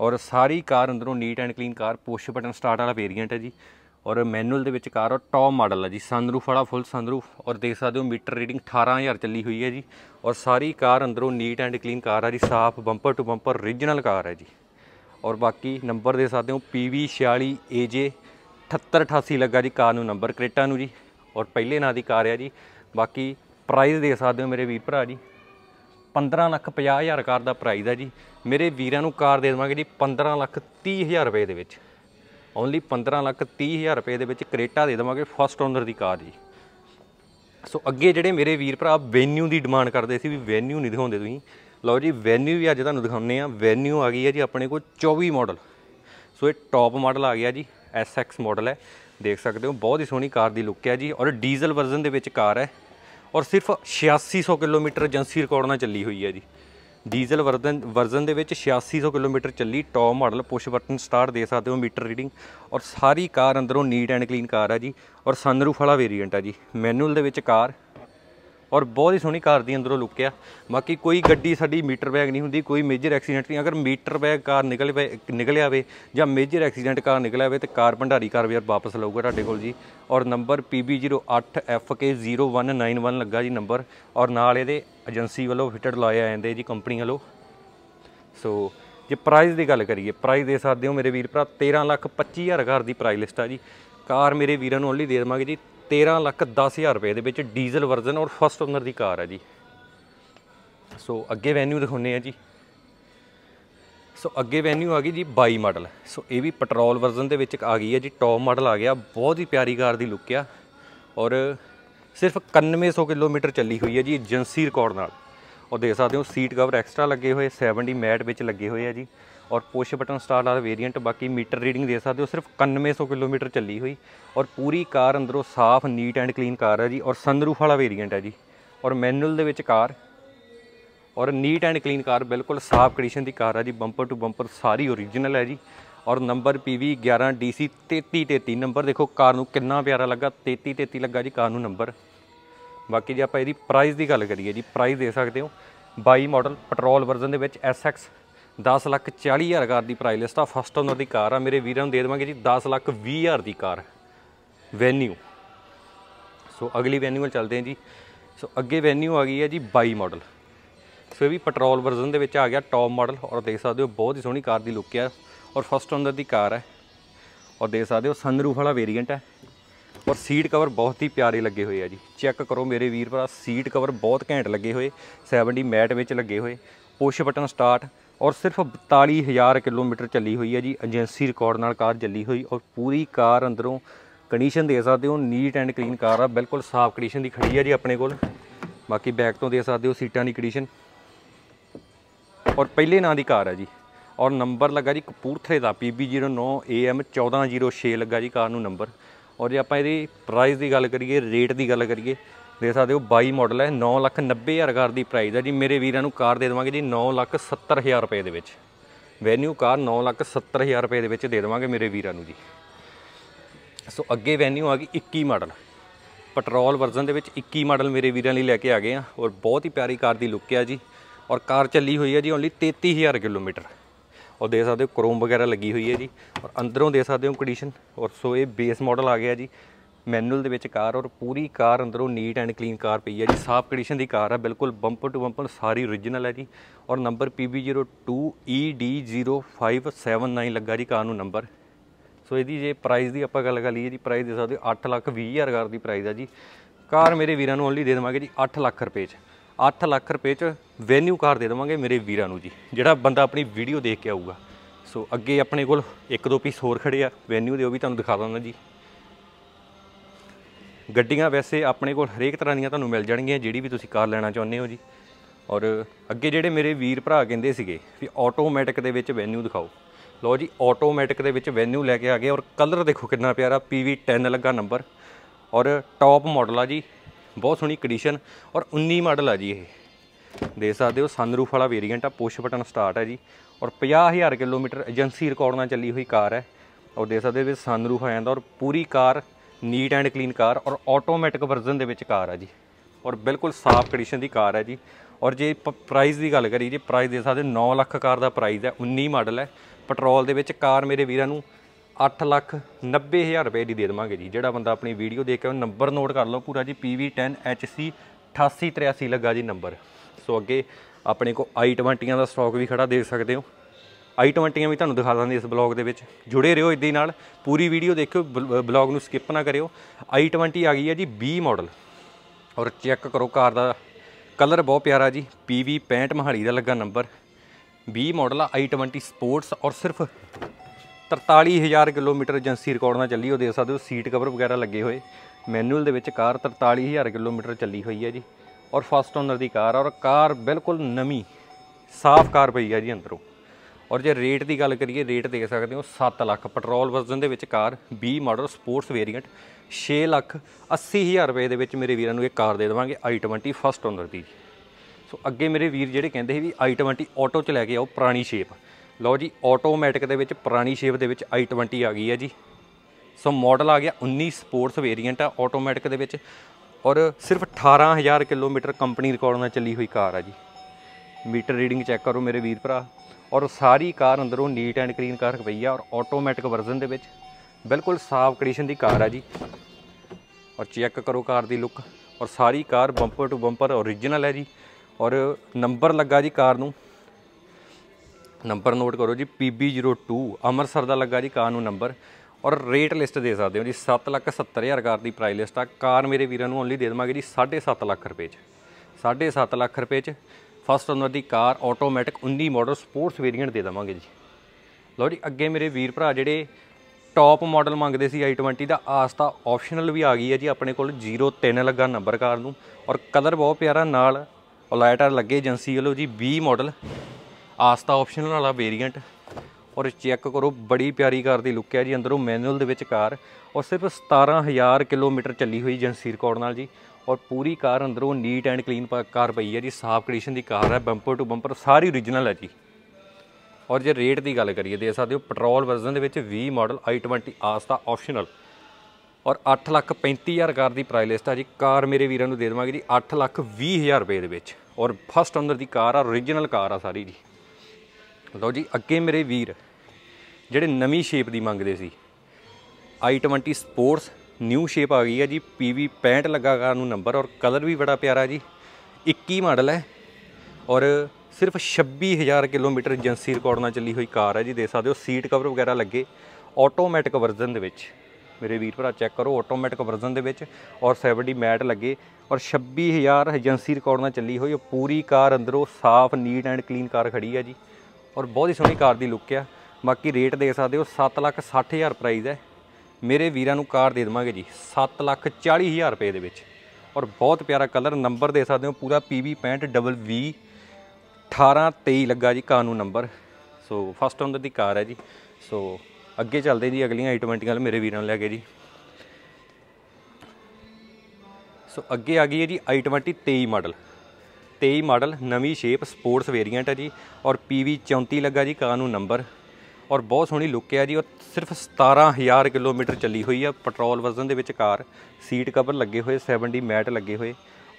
ਔਰ ਸਾਰੀ ਕਾਰ ਅੰਦਰੋਂ neat and clean car push button start ਵਾਲਾ ਵੇਰੀਐਂਟ ਹੈ ਜੀ ਔਰ ਮੈਨੂਅਲ ਦੇ ਵਿੱਚ ਕਾਰ ਔਰ ਟੌਪ ਮਾਡਲ ਹੈ ਜੀ ਸਨਰੂਫ ਵਾਲਾ ਫੁੱਲ ਸਨਰੂਫ ਔਰ ਦੇਖ ਸਕਦੇ ਹੋ ਮੀਟਰ ਰੀਡਿੰਗ 18000 ਚੱਲੀ ਹੋਈ ਹੈ ਜੀ ਔਰ ਸਾਰੀ ਕਾਰ ਅੰਦਰੋਂ ਨੀਟ ਐਂਡ ਕਲੀਨ ਕਾਰ ਹੈ ਜੀ ਸਾਫ਼ bumper to bumper origignal car ਹੈ ਜੀ ਔਰ ਬਾਕੀ ਨੰਬਰ ਦੇ ਸਕਦੇ ਹੋ 46 AJ 7888 ਲੱਗਾ ਜੀ ਕਾਰ ਨੂੰ ਨੰਬਰ ਕ੍ਰੇਟਾ ਨੂੰ ਜੀ ਔਰ ਪਹਿਲੇ ਨਾਂ ਦੀ ਕਾਰ ਹੈ ਜੀ ਬਾਕੀ ਪ੍ਰਾਈਸ ਦੇਖ ਸਕਦੇ ਹੋ ਮੇਰੇ ਵੀਰ ਭਰਾ ਜੀ 15 ਲੱਖ 50 ਹਜ਼ਾਰ ਕਾਰ ਦਾ ਪ੍ਰਾਈਸ ਹੈ ਜੀ ਮੇਰੇ ਵੀਰਾਂ ਨੂੰ ਕਾਰ ਦੇ ਦੇਵਾਂਗੇ ਜੀ 15 ਲੱਖ 30 ਹਜ਼ਾਰ ਰੁਪਏ ਦੇ ਵਿੱਚ ਓਨਲੀ 15 ਲੱਖ 30000 ਰੁਪਏ ਦੇ ਵਿੱਚ ਕਰੇਟਾ ਦੇ ਦਵਾਂਗੇ ਫਸਟ ਓਨਰ ਦੀ ਕਾਰ ਜੀ ਸੋ ਅੱਗੇ ਜਿਹੜੇ ਮੇਰੇ ਵੀਰ ਭਰਾ ਵੈਨਿਊ ਦੀ ਡਿਮਾਂਡ ਕਰਦੇ ਸੀ ਵੀ ਵੈਨਿਊ ਨਹੀਂ ਦਿਖਾਉਂਦੇ ਤੁਸੀਂ ਲਓ ਜੀ ਵੈਨਿਊ ਵੀ ਅੱਜ ਤੁਹਾਨੂੰ ਦਿਖਾਉਂਦੇ ਆ ਵੈਨਿਊ ਆ ਗਈ ਹੈ ਜੀ ਆਪਣੇ ਕੋਲ 24 ਮਾਡਲ ਸੋ ਇਹ ਟੌਪ ਮਾਡਲ ਆ ਗਿਆ ਜੀ SX ਮਾਡਲ ਹੈ ਦੇਖ ਸਕਦੇ ਹੋ ਬਹੁਤ ਹੀ ਸੋਹਣੀ ਕਾਰ ਦੀ ਲੁੱਕ ਹੈ ਜੀ ਔਰ ਡੀਜ਼ਲ ਵਰਜ਼ਨ ਦੇ ਵਿੱਚ ਕਾਰ ਹੈ ਔਰ ਸਿਰਫ 8600 ਕਿਲੋਮੀਟਰ ਏਜੰਸੀ ਰਿਕਾਰਡ ਨਾਲ ਚੱਲੀ ਹੋਈ ਹੈ ਜੀ ਡੀਜ਼ਲ ਵਰਜ਼ਨ ਵਰਜ਼ਨ ਦੇ ਵਿੱਚ 8600 ਕਿਲੋਮੀਟਰ ਚੱਲੀ top model push button start ਦੇ ਸਕਦੇ ਹੋ ਮੀਟਰ ਰੀਡਿੰਗ ਔਰ ਸਾਰੀ ਕਾਰ ਅੰਦਰੋਂ ਨੀਟ ਐਂਡ ਕਲੀਨ ਕਾਰ ਆ ਜੀ ਔਰ ਸਨਰੂਫ ਵਾਲਾ ਵੇਰੀਐਂਟ ਆ ਜੀ ਮੈਨੂਅਲ ਦੇ ਵਿੱਚ ਕਾਰ ਔਰ ਬਹੁਤ ਹੀ ਸੋਹਣੀ ਕਾਰ ਦੀ ਅੰਦਰੋਂ ਲੁੱਕ ਆ ਬਾਕੀ ਕੋਈ ਗੱਡੀ ਸਾਡੀ ਮੀਟਰ ਬੈਗ ਨਹੀਂ ਹੁੰਦੀ ਕੋਈ ਮੇਜਰ ਐਕਸੀਡੈਂਟ ਨਹੀਂ ਅਗਰ ਮੀਟਰ ਬੈਗ ਕਾਰ ਨਿਕਲ ਪਏ ਨਿਕਲ ਆਵੇ ਜਾਂ ਮੇਜਰ ਐਕਸੀਡੈਂਟ ਕਾਰ ਨਿਕਲ ਆਵੇ ਤੇ ਕਾਰ ਭੰਡਾਰੀ ਕਾਰ ਵੀਰ ਵਾਪਸ ਲਊਗਾ ਤੁਹਾਡੇ ਕੋਲ ਜੀ ਔਰ ਨੰਬਰ PB08FK0191 ਲੱਗਾ ਜੀ ਨੰਬਰ ਔਰ ਨਾਲ ਇਹਦੇ ਏਜੰਸੀ ਵੱਲੋਂ ਫਿਟਡ ਲਾਇਆ ਜਾਂਦੇ ਜੀ ਕੰਪਨੀ ਵੱਲੋਂ ਸੋ ਜੇ ਪ੍ਰਾਈਸ ਦੀ ਗੱਲ ਕਰੀਏ ਪ੍ਰਾਈਸ ਦੇ ਸਕਦੇ ਹੋ ਮੇਰੇ ਵੀਰ ਭਰਾ 13 ਲੱਖ 25 ਹਜ਼ਾਰ ਘਰ ਦੀ ਪ੍ਰਾਈਸ ਲਿਸਟ ਆ ਜੀ ਕਾਰ ਮੇਰੇ ਵੀਰਾਂ ਨੂੰ ਓਨਲੀ ਦੇ ਦਵਾਂਗੇ ਜੀ 13 ਲੱਖ 10000 ਰੁਪਏ ਦੇ ਵਿੱਚ ਡੀਜ਼ਲ ਵਰਜ਼ਨ ਔਰ ਫਸਟ ਓਨਰ ਦੀ ਕਾਰ ਹੈ ਜੀ ਸੋ ਅੱਗੇ ਵੈਨਿਊ ਦਿਖਾਉਨੇ ਆ ਜੀ ਸੋ ਅੱਗੇ ਵੈਨਿਊ ਆ ਗਈ ਜੀ 22 ਮਾਡਲ ਸੋ ਇਹ ਵੀ ਪੈਟਰੋਲ ਵਰਜ਼ਨ ਦੇ ਵਿੱਚ ਆ ਗਈ ਹੈ ਜੀ ਟੌਪ ਮਾਡਲ ਆ ਗਿਆ ਬਹੁਤ ਹੀ ਪਿਆਰੀ ਕਾਰ ਦੀ ਲੁੱਕ ਆ ਔਰ ਸਿਰਫ 9100 ਕਿਲੋਮੀਟਰ ਚੱਲੀ ਹੋਈ ਹੈ ਜੀ ਏਜੰਸੀ ਰਿਕਾਰਡ ਨਾਲ ਔਰ ਦੇਖ ਸਕਦੇ ਹੋ ਸੀਟ ਕਵਰ ਐਕਸਟਰਾ ਲੱਗੇ ਹੋਏ 70 ਮੈਟ ਵਿੱਚ ਲੱਗੇ ਹੋਏ ਆ ਜੀ ਔਰ ਪੁਸ਼ ਬਟਨ ਸਟਾਰਟ ਵਾਲਾ ਵੇਰੀਐਂਟ ਬਾਕੀ ਮੀਟਰ ਰੀਡਿੰਗ ਦੇ ਸਕਦੇ ਹੋ ਸਿਰਫ 9100 ਕਿਲੋਮੀਟਰ ਚੱਲੀ ਹੋਈ ਔਰ ਪੂਰੀ ਕਾਰ ਅੰਦਰੋਂ ਸਾਫ਼ ਨੀਟ ਐਂਡ ਕਲੀਨ ਕਾਰ ਹੈ ਜੀ ਔਰ ਸਨਰੂਫ ਵਾਲਾ ਵੇਰੀਐਂਟ ਹੈ ਜੀ ਔਰ ਮੈਨੂਅਲ ਦੇ ਵਿੱਚ ਕਾਰ ਔਰ ਨੀਟ ਐਂਡ ਕਲੀਨ ਕਾਰ ਬਿਲਕੁਲ ਸਾਫ਼ ਕੰਡੀਸ਼ਨ ਦੀ ਕਾਰ ਹੈ ਜੀ ਬੰਪਰ ਟੂ ਬੰਪਰ ਸਾਰੀ ਓਰੀਜਨਲ ਹੈ ਜੀ ਔਰ ਨੰਬਰ ਪੀਵੀ 11 ਡੀਸੀ 3333 ਨੰਬਰ ਦੇਖੋ ਕਾਰ ਨੂੰ ਕਿੰਨਾ ਪਿਆਰਾ ਲੱਗਾ 3333 ਲੱਗਾ ਜੀ ਕਾਰ ਨੂੰ ਨੰਬਰ ਬਾਕੀ ਜੇ ਆਪਾਂ ਇਹਦੀ ਪ੍ਰਾਈਸ ਦੀ ਗੱਲ ਕਰੀਏ ਜੀ ਪ੍ਰਾਈਸ ਦੇ ਸਕਦੇ ਹੋ 22 ਮਾਡਲ ਪੈਟਰੋਲ ਵਰਜ਼ਨ ਦੇ ਵਿੱਚ SX 10 ਲੱਖ 40 ਹਜ਼ਾਰ ਕਾਰ ਦੀ ਪ੍ਰਾਈਸ ਲਿਸਟ ਆ ਫਸਟ ਓਨਰ ਦੀ ਕਾਰ ਆ ਮੇਰੇ ਵੀਰਾਂ ਨੂੰ ਦੇ ਦੇਵਾਂਗੇ ਜੀ 10 ਲੱਖ 20 ਹਜ਼ਾਰ ਦੀ ਕਾਰ ਵੈਨਿਊ ਸੋ ਅਗਲੀ ਵੈਨਿਊ ਵੱਲ ਚੱਲਦੇ ਹਾਂ ਜੀ ਸੋ ਅੱਗੇ ਵੈਨਿਊ ਆ ਗਈ ਹੈ ਜੀ 22 ਮਾਡਲ ਸੋ ਇਹ ਵੀ ਪੈਟਰੋਲ ਵਰਜ਼ਨ ਦੇ ਵਿੱਚ ਆ ਗਿਆ ਟੌਪ ਮਾਡਲ ਔਰ ਦੇਖ ਸਕਦੇ ਹੋ ਬਹੁਤ ਹੀ ਸੋਹਣੀ ਕਾਰ ਦੀ ਲੁੱਕ ਹੈ ਔਰ ਫਸਟ ਓਨਰ ਦੀ ਕਾਰ ਹੈ ਔਰ ਦੇਖ ਸਕਦੇ ਹੋ ਸਨਰੂਫ ਵਾਲਾ ਵੇਰੀਐਂਟ ਹੈ ਔਰ ਸੀਟ ਕਵਰ ਬਹੁਤ ਹੀ ਪਿਆਰੇ ਲੱਗੇ ਹੋਏ ਆ ਜੀ ਚੈੱਕ ਕਰੋ ਮੇਰੇ ਵੀਰ ਭਰਾ ਸੀਟ ਕਵਰ ਬਹੁਤ ਘੈਂਟ ਲੱਗੇ ਹੋਏ 70 ਮੈਟ ਵਿੱਚ ਲੱਗੇ ਹੋਏ ਪੁਸ਼ ਬਟਨ ਸਟਾਰਟ ਔਰ ਸਿਰਫ 42000 ਕਿਲੋਮੀਟਰ ਚੱਲੀ ਹੋਈ ਹੈ ਜੀ ਏਜੰਸੀ ਰਿਕਾਰਡ ਨਾਲ ਕਾਰ ਚੱਲੀ ਹੋਈ ਔਰ ਪੂਰੀ ਕਾਰ ਅੰਦਰੋਂ ਕੰਡੀਸ਼ਨ ਦੇ ਸਕਦੇ ਹੋ ਨੀਟ ਐਂਡ ਕਲੀਨ ਕਾਰ ਆ ਬਿਲਕੁਲ ਸਾਫ਼ ਕੰਡੀਸ਼ਨ ਦੀ ਖੜੀ ਹੈ ਜੀ ਆਪਣੇ ਕੋਲ ਬਾਕੀ ਬੈਕ ਤੋਂ ਦੇ ਸਕਦੇ ਹੋ ਸੀਟਾਂ ਦੀ ਕੰਡੀਸ਼ਨ ਔਰ ਪਹਿਲੇ ਨਾਂ ਦੀ ਕਾਰ ਹੈ ਜੀ ਔਰ ਨੰਬਰ ਲੱਗਾ ਜੀ ਕਪੂਰਥਲੇ ਦਾ PB09 AM1406 1406 ਲੱਗਾ ਜੀ ਕਾਰ ਨੂੰ ਨੰਬਰ ਔਰ ਜੇ ਆਪਾਂ ਇਹਦੀ ਪ੍ਰਾਈਸ ਦੀ ਗੱਲ ਕਰੀਏ ਰੇਟ ਦੀ ਗੱਲ ਕਰੀਏ ਦੇ ਸਕਦੇ ਹੋ 22 ਮਾਡਲ ਹੈ 9 ਲੱਖ 90 ਹਜ਼ਾਰ ਕਾਰ ਦੀ ਪ੍ਰਾਈਸ ਹੈ ਜੀ ਮੇਰੇ ਵੀਰਾਂ ਨੂੰ ਕਾਰ ਦੇ ਦੇਵਾਂਗੇ ਜੀ 9 ਲੱਖ 70 ਹਜ਼ਾਰ ਰੁਪਏ ਦੇ ਵਿੱਚ ਵੈਨਿਊ ਕਾਰ 9 ਲੱਖ 70 ਹਜ਼ਾਰ ਰੁਪਏ ਦੇ ਵਿੱਚ ਦੇ ਦੇਵਾਂਗੇ ਮੇਰੇ ਵੀਰਾਂ ਨੂੰ ਜੀ ਸੋ ਅੱਗੇ ਵੈਨਿਊ ਆ ਗਈ 21 ਮਾਡਲ ਪੈਟਰੋਲ ਵਰਜ਼ਨ ਦੇ ਵਿੱਚ 21 ਮਾਡਲ ਮੇਰੇ ਵੀਰਾਂ ਲਈ ਲੈ ਕੇ ਆ ਗਏ ਆ ਔਰ ਬਹੁਤ ਹੀ ਪਿਆਰੀ ਕਾਰ ਦੀ ਲੁੱਕ ਹੈ ਜੀ ਔਰ ਕਾਰ ਚੱਲੀ ਹੋਈ ਹੈ ਜੀ ਓਨਲੀ 33000 ਕਿਲੋਮੀਟਰ ਔਰ ਦੇ ਸਕਦੇ ਹੋ ਕ੍ਰੋਮ ਵਗੈਰਾ ਲੱਗੀ ਹੋਈ ਹੈ ਜੀ ਔਰ ਅੰਦਰੋਂ ਦੇ ਸਕਦੇ ਹੋ ਕੰਡੀਸ਼ਨ ਔਰ ਸੋ ਇਹ ਬੇਸ ਮਾਡਲ ਆ ਗਿਆ ਜੀ ਮੈਨੂਅਲ ਦੇ ਵਿੱਚ ਕਾਰ ਔਰ ਪੂਰੀ ਕਾਰ ਅੰਦਰੋਂ ਨੀਟ ਐਂਡ ਕਲੀਨ ਕਾਰ ਪਈ ਹੈ ਜੀ ਸਾਫ ਕੰਡੀਸ਼ਨ ਦੀ ਕਾਰ ਹੈ ਬਿਲਕੁਲ ਬੰਪਰ ਟੂ ਬੰਪਰ ਸਾਰੀ origignal ਹੈ ਜੀ ਔਰ ਨੰਬਰ PB02ED0579 e ਲੱਗਾ ਜੀ ਕਾਰ ਨੂੰ ਨੰਬਰ ਸੋ ਇਹਦੀ ਜੇ ਪ੍ਰਾਈਸ ਦੀ ਆਪਾਂ ਗੱਲ ਕਰ ਲਈਏ ਜੀ ਪ੍ਰਾਈਸ ਦੇ ਸਕਦੇ 8 ਲੱਖ 20 ਹਜ਼ਾਰ ਕਾਰ ਦੀ ਪ੍ਰਾਈਸ ਹੈ ਜੀ ਕਾਰ ਮੇਰੇ ਵੀਰਾਂ ਨੂੰ ਓਨਲੀ ਦੇ ਦੇਵਾਂਗੇ ਜੀ 8 ਲੱਖ ਰੁਪਏ 'ਚ 8 ਲੱਖ ਰੁਪਏ 'ਚ ਵੈਨਿਊ ਕਾਰ ਦੇ ਦੇਵਾਂਗੇ ਮੇਰੇ ਵੀਰਾਂ ਨੂੰ ਜੀ ਜਿਹੜਾ ਬੰਦਾ ਆਪਣੀ ਵੀਡੀਓ ਦੇਖ ਕੇ ਆਊਗਾ ਸੋ ਅੱਗੇ ਆਪਣੇ ਕੋਲ ਇੱਕ ਦੋ ਪੀਸ ਹੋਰ ਖੜੇ ਆ ਵੈਨਿਊ ਦੇ ਉਹ ਵੀ ਤੁਹਾਨੂੰ ਦਿਖਾ ਦਵਾਂਗਾ ਜੀ ਗੱਡੀਆਂ ਵੈਸੇ ਆਪਣੇ ਕੋਲ ਹਰੇਕ ਤਰ੍ਹਾਂ ਦੀਆਂ ਤੁਹਾਨੂੰ ਮਿਲ ਜਾਣਗੀਆਂ ਜਿਹੜੀ ਵੀ ਤੁਸੀਂ ਕਾਰ ਲੈਣਾ ਚਾਹੁੰਦੇ ਹੋ ਜੀ ਔਰ ਅੱਗੇ ਜਿਹੜੇ ਮੇਰੇ ਵੀਰ ਭਰਾ ਕਹਿੰਦੇ ਸੀਗੇ ਵੀ ਆਟੋਮੈਟਿਕ ਦੇ ਵਿੱਚ ਵੈਨਿਊ ਦਿਖਾਓ ਲਓ ਜੀ ਆਟੋਮੈਟਿਕ ਦੇ ਵਿੱਚ ਵੈਨਿਊ ਲੈ ਕੇ ਆ ਗਏ ਔਰ ਕਲਰ ਦੇਖੋ ਕਿੰਨਾ ਪਿਆਰਾ PV10 ਲੱਗਾ ਨੰਬਰ ਔਰ ਟੌਪ ਮਾਡਲ ਆ ਜੀ ਬਹੁਤ ਸੋਹਣੀ ਕੰਡੀਸ਼ਨ ਔਰ 19 ਮਾਡਲ ਆ ਜੀ ਇਹ ਦੇ ਸਕਦੇ ਹੋ ਸਨਰੂਫ ਵਾਲਾ ਵੇਰੀਐਂਟ ਆ ਪੁਸ਼ ਬਟਨ ਸਟਾਰਟ ਹੈ ਜੀ ਔਰ 50000 ਕਿਲੋਮੀਟਰ ਏਜੰਸੀ ਰਿਕਾਰਡ ਨਾਲ ਚੱਲੀ ਹੋਈ ਕਾਰ ਹੈ ਔਰ ਦੇ ਸਕਦੇ ਹੋ ਵੀ ਸਨਰੂਫ ਆ ਜਾਂਦਾ ਔਰ ਪੂਰੀ car neat and clean car ਔਰ ਆਟੋਮੈਟਿਕ ਵਰਜ਼ਨ ਦੇ ਵਿੱਚ ਕਾਰ ਆ ਜੀ ਔਰ ਬਿਲਕੁਲ ਸਾਫ਼ ਕੰਡੀਸ਼ਨ ਦੀ ਕਾਰ ਹੈ ਜੀ ਔਰ ਜੇ ਪ੍ਰਾਈਸ ਦੀ ਗੱਲ ਕਰੀ ਜੇ ਪ੍ਰਾਈਸ ਦੇ ਸਕਦੇ 9 ਲੱਖ ਕਾਰ ਦਾ ਪ੍ਰਾਈਸ ਹੈ 19 ਮਾਡਲ ਹੈ ਪੈਟਰੋਲ ਦੇ ਵਿੱਚ ਕਾਰ ਮੇਰੇ ਵੀਰਾਂ ਨੂੰ 8 ਲੱਖ 90 ਹਜ਼ਾਰ ਰੁਪਏ ਦੀ ਦੇ ਦੇਵਾਂਗੇ ਜੀ ਜਿਹੜਾ ਬੰਦਾ ਆਪਣੀ ਵੀਡੀਓ ਦੇਖ ਕੇ ਉਹ ਨੰਬਰ ਨੋਟ ਕਰ ਲਓ ਪੂਰਾ ਜੀ HC 8883 ਲੱਗਾ ਜੀ ਨੰਬਰ ਸੋ ਅੱਗੇ ਆਪਣੇ ਕੋ i20 ਦਾ ਸਟਾਕ ਵੀ ਖੜਾ ਦੇਖ ਸਕਦੇ ਹੋ i20 ਵੀ ਤੁਹਾਨੂੰ ਦਿਖਾ ਦਾਂਗੇ ਇਸ ਬਲੌਗ ਦੇ ਵਿੱਚ ਜੁੜੇ ਰਹੋ ਇਦਾਂ ਨਾਲ ਪੂਰੀ ਵੀਡੀਓ ਦੇਖਿਓ ਬਲੌਗ ਨੂੰ ਸਕਿਪ ਨਾ ਕਰਿਓ i20 ਆ ਗਈ ਹੈ ਜੀ 20 ਮਾਡਲ ਔਰ ਚੈੱਕ ਕਰੋ ਕਾਰ ਦਾ ਕਲਰ ਬਹੁਤ ਪਿਆਰਾ ਜੀ PV 65 ਮਹਾਲੀ ਦਾ ਲੱਗਾ ਨੰਬਰ 20 ਮਾਡਲ ਆ i20 ਸਪੋਰਟਸ ਔਰ ਸਿਰਫ 43000 ਕਿਲੋਮੀਟਰ ਏਜੰਸੀ ਰਿਕਾਰਡ ਨਾਲ ਚੱਲੀ ਉਹ ਦੇਖ ਸਕਦੇ ਹੋ ਸੀਟ ਕਵਰ ਵਗੈਰਾ ਲੱਗੇ ਹੋਏ ਮੈਨੂਅਲ ਦੇ ਵਿੱਚ ਕਾਰ 43000 ਕਿਲੋਮੀਟਰ ਚੱਲੀ ਹੋਈ ਹੈ ਜੀ ਔਰ ਫਸਟ ਓਨਰ ਦੀ ਕਾਰ ਔਰ ਕਾਰ ਬਿਲਕੁਲ ਨਵੀਂ ਸਾਫ਼ ਕਾਰ ਪਈ ਹੈ ਜੀ ਅੰਦਰੋਂ ਔਰ ਜੇ ਰੇਟ ਦੀ ਗੱਲ ਕਰੀਏ ਰੇਟ ਦੇਖ ਸਕਦੇ ਹੋ 7 ਲੱਖ ਪੈਟਰੋਲ ਵਰਜ਼ਨ ਦੇ ਵਿੱਚ car 20 model sports variant 6 lakh 80000 ਰੁਪਏ ਦੇ ਵਿੱਚ ਮੇਰੇ ਵੀਰਾਂ ਨੂੰ ਇਹ ਕਾਰ ਦੇ ਦੇਵਾਂਗੇ i20 ਫਸਟ ਓਨਰ ਦੀ ਸੋ ਅੱਗੇ ਮੇਰੇ ਵੀਰ ਜਿਹੜੇ ਕਹਿੰਦੇ ਸੀ ਵੀ i20 ਆਟੋ ਚ ਲੈ ਕੇ ਆਓ ਪੁਰਾਣੀ ਸ਼ੇਪ ਲਓ ਜੀ ਆਟੋਮੈਟਿਕ ਦੇ ਵਿੱਚ ਪੁਰਾਣੀ ਸ਼ੇਪ ਦੇ ਵਿੱਚ i20 ਆ ਗਈ ਹੈ ਜੀ ਸੋ ਮਾਡਲ ਆ ਗਿਆ 19 ਸਪੋਰਟਸ ਵੇਰੀਐਂਟ ਆ ਆਟੋਮੈਟਿਕ ਦੇ ਵਿੱਚ ਔਰ ਸਿਰਫ 18000 ਕਿਲੋਮੀਟਰ ਕੰਪਨੀ ਰਿਕਾਰਡ ਨਾਲ ਚੱਲੀ ਹੋਈ ਕਾਰ ਆ ਜੀ ਮੀਟਰ ਰੀਡਿੰਗ ਚੈੱਕ ਕਰੋ ਮੇਰੇ ਵੀਰ ਭਰਾ ਔਰ ਸਾਰੀ ਕਾਰ ਅੰਦਰੋਂ ਨੀਟ ਐਂਡ ਕਲੀਨ ਕਾਰ ਰਹੀ ਆ ਔਰ ਆਟੋਮੈਟਿਕ ਵਰਜ਼ਨ ਦੇ ਵਿੱਚ ਬਿਲਕੁਲ ਸਾਫ਼ ਕੰਡੀਸ਼ਨ ਦੀ ਕਾਰ ਆ ਜੀ ਔਰ ਚੈੱਕ ਕਰੋ ਕਾਰ ਦੀ ਲੁੱਕ ਔਰ ਸਾਰੀ car bumper to bumper origignal ਹੈ ਜੀ ਔਰ ਨੰਬਰ ਲੱਗਾ ਜੀ ਕਾਰ ਨੂੰ ਨੰਬਰ ਨੋਟ ਕਰੋ ਜੀ PB02 ਅੰਮ੍ਰਿਤਸਰ ਦਾ ਲੱਗਾ ਜੀ ਕਾਰ ਨੂੰ ਨੰਬਰ ਔਰ ਰੇਟ ਲਿਸਟ ਦੇ ਸਕਦੇ ਹੋ ਜੀ 7 ਲੱਖ 70 ਹਜ਼ਾਰ ਕਾਰ ਦੀ ਪ੍ਰਾਈਸ ਲਿਸਟ ਆ ਕਾਰ ਮੇਰੇ ਵੀਰਾਂ ਨੂੰ ਓਨਲੀ ਦੇ ਦਵਾਂਗੇ ਜੀ 7.5 ਲੱਖ ਰੁਪਏ ਚ 7.5 ਲੱਖ ਰੁਪਏ ਚ ਫਸਟ ਓਨਰ ਦੀ car automatic 19 model sports variant ਦੇ ਦਵਾਂਗੇ ਜੀ ਲਓ ਜੀ ਅੱਗੇ ਮੇਰੇ ਵੀਰ ਭਰਾ ਜਿਹੜੇ ਟੌਪ ਮਾਡਲ ਮੰਗਦੇ ਸੀ i20 ਦਾ ਆਸਤਾ ਆਪਸ਼ਨਲ ਵੀ ਆ ਗਈ ਹੈ ਜੀ ਆਪਣੇ ਕੋਲ 03 ਲੱਗਾ ਨੰਬਰ ਕਾਰ ਨੂੰ ਔਰ ਕਲਰ ਬਹੁਤ ਪਿਆਰਾ ਨਾਲ ਲਾਈਟਰ ਲੱਗੇ ਏਜੰਸੀ ਵੱਲੋਂ ਜੀ 20 ਮਾਡਲ ਆਸਤਾ ਆਪਸ਼ਨਲ ਵਾਲਾ ਵੇਰੀਐਂਟ ਔਰ ਚੈੱਕ ਕਰੋ ਬੜੀ ਪਿਆਰੀ ਕਾਰ ਦੀ ਲੁੱਕ ਹੈ ਜੀ ਅੰਦਰੋਂ ਮੈਨੂਅਲ ਦੇ ਵਿੱਚ ਕਾਰ ਔਰ ਸਿਰਫ 17000 ਕਿਲੋਮੀਟਰ ਚੱਲੀ ਹੋਈ ਏਜੰਸੀ ਰਿਕਾਰਡ ਨਾਲ ਜੀ ਔਰ ਪੂਰੀ ਕਾਰ ਅੰਦਰੋਂ ਨੀਟ ਐਂਡ ਕਲੀਨ ਕਾਰ ਪਈ ਹੈ ਜੀ ਸਾਫ ਕੰਡੀਸ਼ਨ ਦੀ ਕਾਰ ਹੈ ਬੰਪਰ ਟੂ ਬੰਪਰ ਸਾਰੀ origignal ਹੈ ਜੀ ਔਰ ਜੇ ਰੇਟ ਦੀ ਗੱਲ ਕਰੀਏ ਦੇ ਸਕਦੇ ਹੋ ਪੈਟਰੋਲ ਵਰਜ਼ਨ ਦੇ ਵਿੱਚ 20 ਮਾਡਲ i20 ਆਸਤਾ ਆਪਸ਼ਨਲ ਔਰ 835000 ਕਾਰ ਦੀ ਪ੍ਰਾਈਸ ਲਿਸਟ ਹੈ ਜੀ ਕਾਰ ਮੇਰੇ ਵੀਰਾਂ ਨੂੰ ਦੇ ਦਵਾਂਗੇ ਜੀ 820000 ਰੁਪਏ ਦੇ ਵਿੱਚ ਔਰ ਫਸਟ ਓਨਰ ਦੀ ਕਾਰ ਆ origignal ਕਾਰ ਆ ਸਾਰੀ ਜੀ ਲਓ ਜੀ ਅੱਗੇ ਮੇਰੇ ਵੀਰ ਜਿਹੜੇ ਨਵੀਂ ਸ਼ੇਪ ਦੀ ਮੰਗਦੇ ਸੀ i20 ਸਪੋਰਟਸ ਨਿਊ ਸ਼ੇਪ ਆ ਗਈ ਹੈ ਜੀ ਪੀਵੀ 65 ਲੱਗਾ ਕਾਰ ਨੂੰ ਨੰਬਰ ਔਰ ਕਲਰ ਵੀ ਬੜਾ ਪਿਆਰਾ ਜੀ 21 ਮਾਡਲ ਹੈ ਔਰ ਸਿਰਫ 26000 ਕਿਲੋਮੀਟਰ ਏਜੰਸੀ ਰਿਕਾਰਡ ਨਾਲ ਚੱਲੀ ਹੋਈ ਕਾਰ ਹੈ ਜੀ ਦੇ ਸਕਦੇ ਹੋ ਸੀਟ ਕਵਰ ਵਗੈਰਾ ਲੱਗੇ ਆਟੋਮੈਟਿਕ ਵਰਜ਼ਨ ਦੇ ਵਿੱਚ ਮੇਰੇ ਵੀਰ ਭਰਾ ਚੈੱਕ ਕਰੋ ਆਟੋਮੈਟਿਕ ਵਰਜ਼ਨ ਦੇ ਵਿੱਚ ਔਰ 70 ਮੈਟ ਲੱਗੇ ਔਰ 26000 ਏਜੰਸੀ ਰਿਕਾਰਡ ਨਾਲ ਚੱਲੀ ਹੋਈ ਪੂਰੀ ਕਾਰ ਅੰਦਰੋਂ ਸਾਫ਼ ਨੀਟ ਐਂਡ ਕਲੀਨ ਕਾਰ ਖੜੀ ਹੈ ਜੀ ਔਰ ਬਹੁਤ ਹੀ ਸੋਹਣੀ ਕਾਰ ਦੀ ਲੁੱਕ ਆ ਬਾਕੀ ਰੇਟ ਦੇਖ ਸਕਦੇ ਹੋ 760000 ਪ੍ਰਾਈਸ ਹੈ ਮੇਰੇ ਵੀਰਾਂ ਨੂੰ ਕਾਰ ਦੇ ਦੇਵਾਂਗੇ ਜੀ 7 ਲੱਖ 40 ਹਜ਼ਾਰ ਰੁਪਏ ਦੇ ਵਿੱਚ ਔਰ ਬਹੁਤ ਪਿਆਰਾ ਕਲਰ ਨੰਬਰ ਦੇ ਸਕਦੇ ਹੋ ਪੂਰਾ V 1823 ਲੱਗਾ ਜੀ ਕਾਨੂੰਨ ਨੰਬਰ ਸੋ ਫਸਟ ਓਨਰ ਦੀ ਕਾਰ ਹੈ ਜੀ ਸੋ ਅੱਗੇ ਚੱਲਦੇ ਜੀ ਅਗਲੀਆਂ i20 ਮੇਰੇ ਵੀਰਾਂ ਨੂੰ ਲੈ ਕੇ ਜੀ ਸੋ ਅੱਗੇ ਆ ਗਈ ਹੈ ਜੀ i20 23 ਮਾਡਲ 23 ਮਾਡਲ ਨਵੀਂ ਸ਼ੇਪ ਸਪੋਰਟਸ ਵੇਰੀਐਂਟ ਹੈ ਜੀ ਔਰ PV34 ਲੱਗਾ ਜੀ ਕਾਰ ਨੂੰ ਨੰਬਰ ਔਰ ਬਹੁਤ ਸੋਹਣੀ ਲੁੱਕ ਹੈ ਜੀ ਔਰ ਸਿਰਫ 17000 ਕਿਲੋਮੀਟਰ ਚੱਲੀ ਹੋਈ ਹੈ ਪੈਟਰੋਲ ਵਰਜ਼ਨ ਦੇ ਵਿੱਚ ਕਾਰ ਸੀਟ ਕਵਰ ਲੱਗੇ ਹੋਏ 70 ਮੈਟ ਲੱਗੇ ਹੋਏ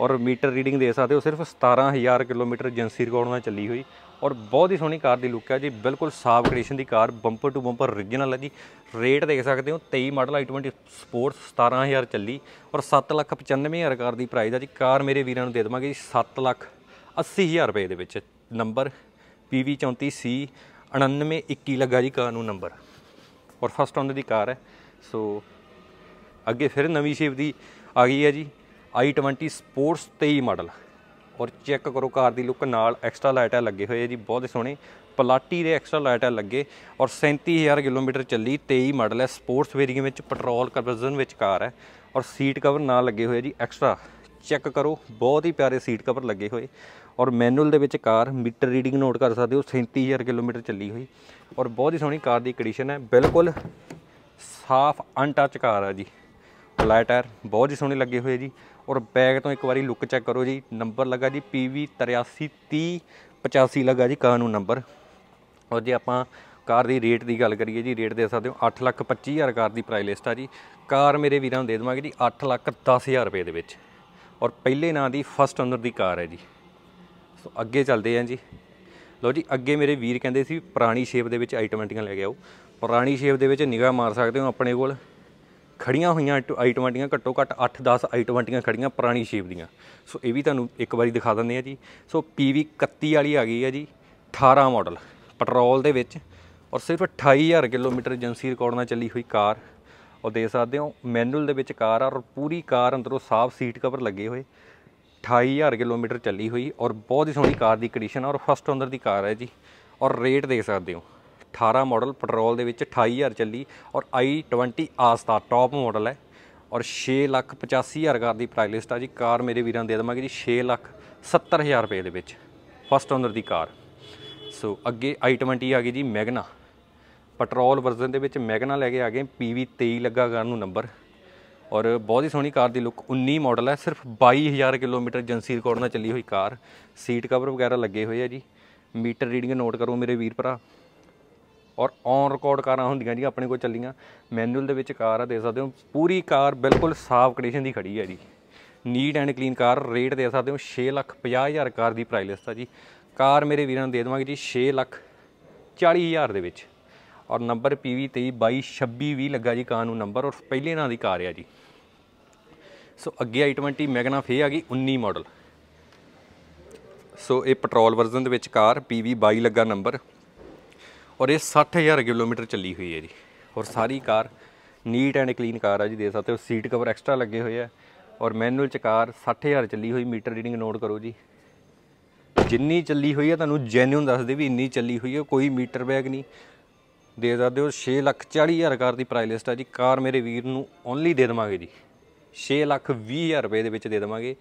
ਔਰ ਮੀਟਰ ਰੀਡਿੰਗ ਦੇ ਸਕਦੇ ਹੋ ਸਿਰਫ 17000 ਕਿਲੋਮੀਟਰ ਏਜੰਸੀ ਰਿਕਾਰਡ ਨਾਲ ਚੱਲੀ ਹੋਈ ਔਰ ਬਹੁਤ ਹੀ ਸੋਹਣੀ ਕਾਰ ਦੀ ਲੁੱਕ ਹੈ ਜੀ ਬਿਲਕੁਲ ਸਾਫ ਕੰਡੀਸ਼ਨ ਦੀ car bumper to bumper origignal ਹੈ ਜੀ ਰੇਟ ਦੇਖ ਸਕਦੇ ਹੋ 23 ਮਾਡਲ i20 ਸਪੋਰਟਸ 17000 ਚੱਲੀ ਔਰ 795000 ਕਾਰ ਦੀ ਪ੍ਰਾਈਸ ਹੈ ਜੀ ਕਾਰ ਮੇਰੇ ਵੀਰਾਂ ਨੂੰ ਦੇ ਦਵਾਂਗੇ ਜੀ 7 ਲੱਖ 80000 ਰੁਪਏ ਦੇ ਵਿੱਚ ਨੰਬਰ PV34C 9921 ਲੱਗਾ ਜੀ ਕਾਰ ਨੂੰ ਨੰਬਰ ਔਰ ਫਸਟ ਆਨ ਦੀ ਕਾਰ ਹੈ ਸੋ ਅੱਗੇ ਫਿਰ ਨਵੀਂ ਸ਼ੇਪ ਦੀ ਆ ਗਈ ਹੈ ਜੀ i20 ਸਪੋਰਟਸ 23 ਮਾਡਲ ਔਰ ਚੈੱਕ ਕਰੋ ਕਾਰ ਦੀ ਲੁੱਕ ਨਾਲ ਐਕਸਟਰਾ ਲਾਈਟਾਂ ਲੱਗੇ ਹੋਏ ਆ ਜੀ ਬਹੁਤ ਸੋਹਣੇ ਪਲਾਟੀ ਦੇ ਐਕਸਟਰਾ ਲਾਈਟਾਂ ਲੱਗੇ ਔਰ 37000 ਕਿਲੋਮੀਟਰ ਚੱਲੀ 23 ਮਾਡਲ ਹੈ ਸਪੋਰਟਸ ਵੇਰੀਅੰਟ ਵਿੱਚ ਪੈਟਰੋਲ ਕਨਵਰਜ਼ਨ ਵਿੱਚ ਕਾਰ ਹੈ ਔਰ ਸੀਟ ਕਵਰ ਨਾਲ ਲੱਗੇ ਹੋਏ ਜੀ ਐਕਸਟਰਾ ਚੈੱਕ ਕਰੋ ਬਹੁਤ ਹੀ ਪਿਆਰੇ ਸੀਟ ਕਵਰ ਲੱਗੇ ਹੋਏ ਔਰ ਮੈਨੂਅਲ ਦੇ ਵਿੱਚ ਕਾਰ ਮੀਟਰ ਰੀਡਿੰਗ ਨੋਟ ਕਰ ਸਕਦੇ ਹੋ 37000 ਕਿਲੋਮੀਟਰ ਚੱਲੀ ਹੋਈ ਔਰ ਬਹੁਤ ਹੀ ਸੋਹਣੀ ਕਾਰ ਦੀ ਕੰਡੀਸ਼ਨ ਹੈ ਬਿਲਕੁਲ ਸਾਫ਼ ਅਨਟੱਚ ਕਾਰ ਹੈ ਜੀ ਫਲੈਟ ਟਾਇਰ ਬਹੁਤ ਹੀ ਸੋਹਣੇ ਲੱਗੇ ਹੋਏ ਜੀ ਔਰ ਬੈਗ ਤੋਂ ਇੱਕ ਵਾਰੀ ਲੁੱਕ ਚੈੱਕ ਕਰੋ ਜੀ ਨੰਬਰ ਲੱਗਾ ਜੀ PV 8330 85 ਲੱਗਾ ਜੀ ਕਾਰ ਨੂੰ ਨੰਬਰ ਔਰ ਜੇ ਆਪਾਂ ਕਾਰ ਦੀ ਰੇਟ ਦੀ ਗੱਲ ਕਰੀਏ ਜੀ ਰੇਟ ਦੇ ਸਕਦੇ ਹੋ 8 ਲੱਖ 25000 ਕਾਰ ਦੀ ਪ੍ਰਾਈਸ ਲਿਸਟ ਆ ਜੀ ਕਾਰ ਮੇਰੇ ਵੀਰਾਂ ਨੂੰ ਦੇ ਦਵਾਂਗੇ ਜੀ 8 ਲੱਖ 10000 ਰੁਪਏ ਦੇ ਵਿੱਚ ਔਰ ਪਹਿਲੇ ਨਾਂ ਦੀ ਫਸਟ ਓਨਰ ਦੀ ਕਾਰ ਹੈ ਜੀ ਸੋ ਅੱਗੇ ਚੱਲਦੇ ਆਂ ਜੀ ਲਓ ਜੀ ਅੱਗੇ ਮੇਰੇ ਵੀਰ ਕਹਿੰਦੇ ਸੀ ਪੁਰਾਣੀ ਸ਼ੇਪ ਦੇ ਵਿੱਚ ਆਈਟਮੈਂਟੀਆਂ ਲੈ ਕੇ ਆਓ ਪੁਰਾਣੀ ਸ਼ੇਪ ਦੇ ਵਿੱਚ ਨਿਗਾਹ ਮਾਰ ਸਕਦੇ ਹੋ ਆਪਣੇ ਕੋਲ ਖੜੀਆਂ ਹੋਈਆਂ ਆਈਟਮੈਂਟੀਆਂ ਘੱਟੋ ਘੱਟ 8-10 ਆਈਟਮੈਂਟੀਆਂ ਖੜੀਆਂ ਪੁਰਾਣੀ ਸ਼ੇਪ ਦੀਆਂ ਸੋ ਇਹ ਵੀ ਤੁਹਾਨੂੰ ਇੱਕ ਵਾਰੀ ਦਿਖਾ ਦਿੰਦੇ ਆ ਜੀ ਸੋ PV 31 ਵਾਲੀ ਆ ਗਈ ਆ ਜੀ 18 ਮਾਡਲ ਪੈਟਰੋਲ ਦੇ ਵਿੱਚ ਔਰ ਸਿਰਫ 28000 ਕਿਲੋਮੀਟਰ ਏਜੰਸੀ ਰਿਕਾਰਡ ਨਾਲ ਚੱਲੀ ਹੋਈ ਕਾਰ ਔਰ ਦੇਖ ਸਕਦੇ ਹੋ ਮੈਨੂਅਲ ਦੇ ਵਿੱਚ ਕਾਰ ਆ ਔਰ ਪੂਰੀ ਕਾਰ ਅੰਦਰੋਂ ਸਾਫ਼ ਸੀਟ ਕਵਰ ਲੱਗੇ ਹੋਏ 28000 ਕਿਲੋਮੀਟਰ ਚੱਲੀ ਹੋਈ ਔਰ ਬਹੁਤ ਹੀ ਸੋਹਣੀ ਕਾਰ ਦੀ ਕੰਡੀਸ਼ਨ ਔਰ ਫਸਟ ਓਨਰ ਦੀ ਕਾਰ ਹੈ ਜੀ ਔਰ ਰੇਟ ਦੇਖ ਸਕਦੇ ਹੋ 18 ਮਾਡਲ ਪੈਟਰੋਲ ਦੇ ਵਿੱਚ 28000 ਚੱਲੀ ਔਰ i20 ਆਸਤਾ ਟੌਪ ਮਾਡਲ ਹੈ ਔਰ 6 ਲੱਖ 85000 ਕਾਰ ਦੀ ਪ੍ਰਾਈਸ ਲਿਸਟ ਆ ਜੀ ਕਾਰ ਮੇਰੇ ਵੀਰਾਂ ਦੇ ਦਵਾਂਗੇ ਜੀ 6 ਲੱਖ 70000 ਰੁਪਏ ਦੇ ਵਿੱਚ ਫਸਟ ਓਨਰ ਦੀ ਕਾਰ ਸੋ ਅੱਗੇ i20 ਆ ਗਈ ਜੀ ਮੈਗਨਾ ਪੈਟਰੋਲ ਵਰਜ਼ਨ ਦੇ ਵਿੱਚ ਮੈਗਨਾ ਲੈ ਕੇ ਆ ਗਏ PV23 ਲੱਗਾ ਕਰਨ ਨੂੰ ਨੰਬਰ ਔਰ ਬਹੁਤ ਹੀ ਸੋਹਣੀ ਕਾਰ ਦੀ ਲੁੱਕ 19 ਮਾਡਲ ਹੈ ਸਿਰਫ 22000 ਕਿਲੋਮੀਟਰ ਏਜੰਸੀ ਰਿਕਾਰਡ ਨਾਲ ਚੱਲੀ ਹੋਈ ਕਾਰ ਸੀਟ ਕਵਰ ਵਗੈਰਾ ਲੱਗੇ ਹੋਏ ਆ ਜੀ ਮੀਟਰ ਰੀਡਿੰਗ ਨੋਟ ਕਰੋ ਮੇਰੇ ਵੀਰ ਭਰਾ ਔਰ ਔਨ ਰਿਕਾਰਡ ਕਾਰਾਂ ਹੁੰਦੀਆਂ ਜੀ ਆਪਣੇ ਕੋਲ ਚੱਲੀਆਂ ਮੈਨੂਅਲ ਦੇ ਵਿੱਚ ਕਾਰ ਆ ਦੇ ਸਕਦੇ ਹੋ ਪੂਰੀ ਕਾਰ ਬਿਲਕੁਲ ਸਾਫ ਕੰਡੀਸ਼ਨ ਦੀ ਖੜੀ ਹੈ ਜੀ neat and clean car rate ਦੇ ਸਕਦੇ ਹੋ 6 ਲੱਖ 50 ਹਜ਼ਾਰ ਕਾਰ ਦੀ ਪ੍ਰਾਈਸ ਲਿਸਟ ਆ ਜੀ ਕਾਰ ਮੇਰੇ ਵੀਰਾਂ ਨੂੰ ਦੇ ਦਵਾਂਗੇ ਜੀ 6 ਲੱਖ 40 ਹਜ਼ਾਰ ਦੇ ਵਿੱਚ ਔਰ ਨੰਬਰ ਪੀਵੀ 23 ਵੀ ਲੱਗਾ ਜੀ ਕਾਰ ਨੂੰ ਨੰਬਰ ਔਰ ਪਹਿਲੇ ਨਾਂ ਦੀ ਕਾਰ ਆ ਜੀ ਸੋ ਅੱਗੇ i20 ਮੈਗਨਾ ਫੇ ਆ ਗਈ 19 ਮਾਡਲ ਸੋ ਇਹ ਪੈਟਰੋਲ ਵਰਜ਼ਨ ਦੇ ਵਿੱਚ ਕਾਰ ਪੀਵੀ 22 ਲੱਗਾ ਨੰਬਰ ਔਰ ਇਹ 60000 ਕਿਲੋਮੀਟਰ ਚੱਲੀ ਹੋਈ ਹੈ ਜੀ ਔਰ ਸਾਰੀ car neat and clean car ਆ ਜੀ ਦੇ ਸਕਦੇ ਹੋ ਸੀਟ ਕਵਰ ਐਕਸਟਰਾ ਲੱਗੇ ਹੋਏ ਆ ਔਰ ਮੈਨੂਅਲ ਚ ਕਾਰ 60000 ਚੱਲੀ ਹੋਈ ਮੀਟਰ ਰੀਡਿੰਗ ਨੋਟ ਕਰੋ ਜੀ ਜਿੰਨੀ ਚੱਲੀ ਹੋਈ ਆ ਤੁਹਾਨੂੰ ਜੈਨੂਨ ਦੱਸਦੇ ਵੀ ਇੰਨੀ ਚੱਲੀ ਹੋਈ ਹੈ ਕੋਈ ਮੀਟਰ ਬੈਗ ਨਹੀਂ ਦੇ ਸਕਦੇ ਹੋ 6 ਲੱਖ 40 ਹਜ਼ਾਰ ਕਾਰ ਦੀ ਪ੍ਰਾਈਸ ਲਿਸਟ ਹੈ ਜੀ ਕਾਰ ਮੇਰੇ ਵੀਰ ਨੂੰ ਓਨਲੀ ਦੇ ਦਵਾਂਗੇ ਜੀ 6 ਲੱਖ 20 ਹਜ਼ਾਰ ਰੁਪਏ ਦੇ ਵਿੱਚ ਦੇ ਦਵਾਂਗੇ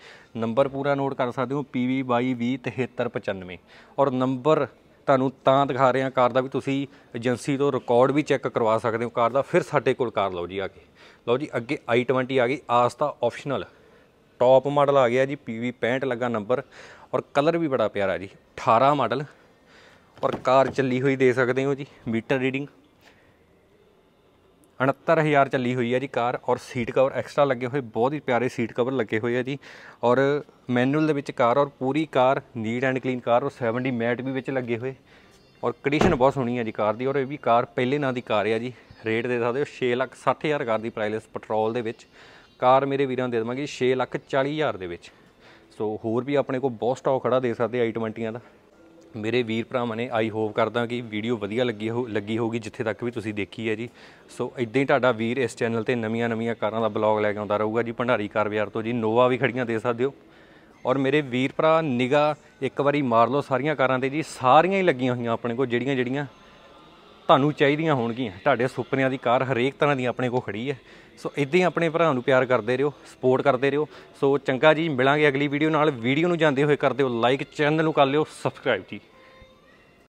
ਨੰਬਰ ਪੂਰਾ ਨੋਟ ਕਰ ਸਕਦੇ ਹੋ 22 22207395 ਔਰ ਨੰਬਰ ਤੁਹਾਨੂੰ ਤਾਂ ਦਿਖਾ ਰਹੇ ਕਾਰ ਦਾ ਵੀ ਤੁਸੀਂ ਏਜੰਸੀ ਤੋਂ ਰਿਕਾਰਡ ਵੀ ਚੈੱਕ ਕਰਵਾ ਸਕਦੇ ਹੋ ਕਾਰ ਦਾ ਫਿਰ ਸਾਡੇ ਕੋਲ ਕਾਰ ਲਓ ਜੀ ਆ ਕੇ ਲਓ ਜੀ ਅੱਗੇ i20 ਆ ਗਈ ਆਸਤਾ ਆਪਸ਼ਨਲ ਟੌਪ ਮਾਡਲ ਆ ਗਿਆ ਜੀ PV 65 ਲੱਗਾ ਨੰਬਰ ਔਰ ਕਲਰ ਵੀ ਬੜਾ ਪਿਆਰਾ ਜੀ 18 ਮਾਡਲ ਪ੍ਰਕਾਰ ਚੱਲੀ ਹੋਈ ਦੇ ਸਕਦੇ ਹੋ ਜੀ ਮੀਟਰ ਰੀਡਿੰਗ 69000 ਚੱਲੀ ਹੋਈ ਹੈ ਜੀ ਕਾਰ ਔਰ ਸੀਟ ਕਵਰ ਐਕਸਟਰਾ ਲੱਗੇ ਹੋਏ ਬਹੁਤ ਹੀ ਪਿਆਰੇ ਸੀਟ ਕਵਰ ਲੱਗੇ ਹੋਏ ਆ ਜੀ ਔਰ ਮੈਨੂਅਲ ਦੇ ਵਿੱਚ ਕਾਰ ਔਰ ਪੂਰੀ car neat and clean car ਔਰ 70 ਮੈਟ ਵੀ ਵਿੱਚ ਲੱਗੇ ਹੋਏ ਔਰ ਕੰਡੀਸ਼ਨ ਬਹੁਤ ਸੋਹਣੀ ਹੈ ਜੀ ਕਾਰ ਦੀ ਔਰ ਇਹ ਵੀ ਕਾਰ ਪਹਿਲੇ ਨਾਂ ਦੀ ਕਾਰ ਹੈ ਜੀ ਰੇਟ ਦੇ ਸਕਦੇ ਹੋ 6 ਲੱਖ 60000 ਕਾਰ ਦੀ ਪ੍ਰਾਈਸ ਪੈਟਰੋਲ ਦੇ ਵਿੱਚ ਕਾਰ ਮੇਰੇ ਵੀਰਾਂ ਦੇ ਦੇਵਾਂਗੇ 6 ਲੱਖ 40000 ਦੇ ਵਿੱਚ ਸੋ ਹੋਰ ਵੀ ਆਪਣੇ ਕੋਲ ਬਹੁਤ ਸਟਾਕ ਖੜਾ ਦੇ ਸਕਦੇ ਆ i20 ਦਾ ਮੇਰੇ ਵੀਰ ਭਰਾਵਾਂ ਨੇ ਆਈ ਹੋਪ ਕਰਦਾ ਕਿ ਵੀਡੀਓ ਵਧੀਆ ਲੱਗੀ ਹੋ ਲੱਗੀ ਹੋਗੀ ਜਿੱਥੇ ਤੱਕ ਵੀ ਤੁਸੀਂ ਦੇਖੀ ਹੈ ਜੀ ਸੋ ਇਦਾਂ ਹੀ ਤੁਹਾਡਾ ਵੀਰ ਇਸ ਚੈਨਲ ਤੇ ਨਵੀਆਂ ਨਵੀਆਂ ਕਾਰਾਂ ਦਾ ਬਲੌਗ ਲੈ ਕੇ ਆਉਂਦਾ ਰਹੂਗਾ ਜੀ ਭੰਡਾਰੀ ਕਾਰ ਬਾਜ਼ਾਰ ਤੋਂ ਜੀ ਨੋਵਾ ਵੀ ਖੜੀਆਂ ਦੇ ਸਕਦੇ ਹੋ ਔਰ ਮੇਰੇ ਵੀਰ ਭਰਾ ਨਿਗਾ ਇੱਕ ਵਾਰੀ ਮਾਰ ਲਓ ਸਾਰੀਆਂ ਕਾਰਾਂ ਤੇ ਜੀ ਸਾਰੀਆਂ ਹੀ ਲੱਗੀਆਂ ਹੋਈਆਂ ਆਪਣੇ ਕੋਲ ਜਿਹੜੀਆਂ ਜਿਹੜੀਆਂ ਤੁਹਾਨੂੰ ਚਾਹੀਦੀਆਂ ਹੋਣਗੀਆਂ ਤੁਹਾਡੇ ਸੁਪਨਿਆਂ ਦੀ ਕਾਰ ਹਰੇਕ ਤਰ੍ਹਾਂ ਦੀ ਆਪਣੇ ਕੋਲ ਖੜੀ ਹੈ ਸੋ ਇਦਾਂ ਹੀ ਆਪਣੇ ਭਰਾ ਨੂੰ ਪਿਆਰ ਕਰਦੇ ਰਹੋ ਸਪੋਰਟ ਕਰਦੇ ਰਹੋ ਸੋ ਚੰਗਾ ਜੀ ਮਿਲਾਂਗੇ ਅਗਲੀ ਵੀਡੀਓ ਨਾਲ ਵੀਡੀਓ ਨੂੰ ਜਾਂਦੇ ਹੋਏ ਕਰਦੇ ਹੋ ਲਾਈਕ ਚੈਨਲ ਨੂੰ ਕਰ ਲਿਓ ਸਬਸਕ੍ਰਾਈਬ ਜੀ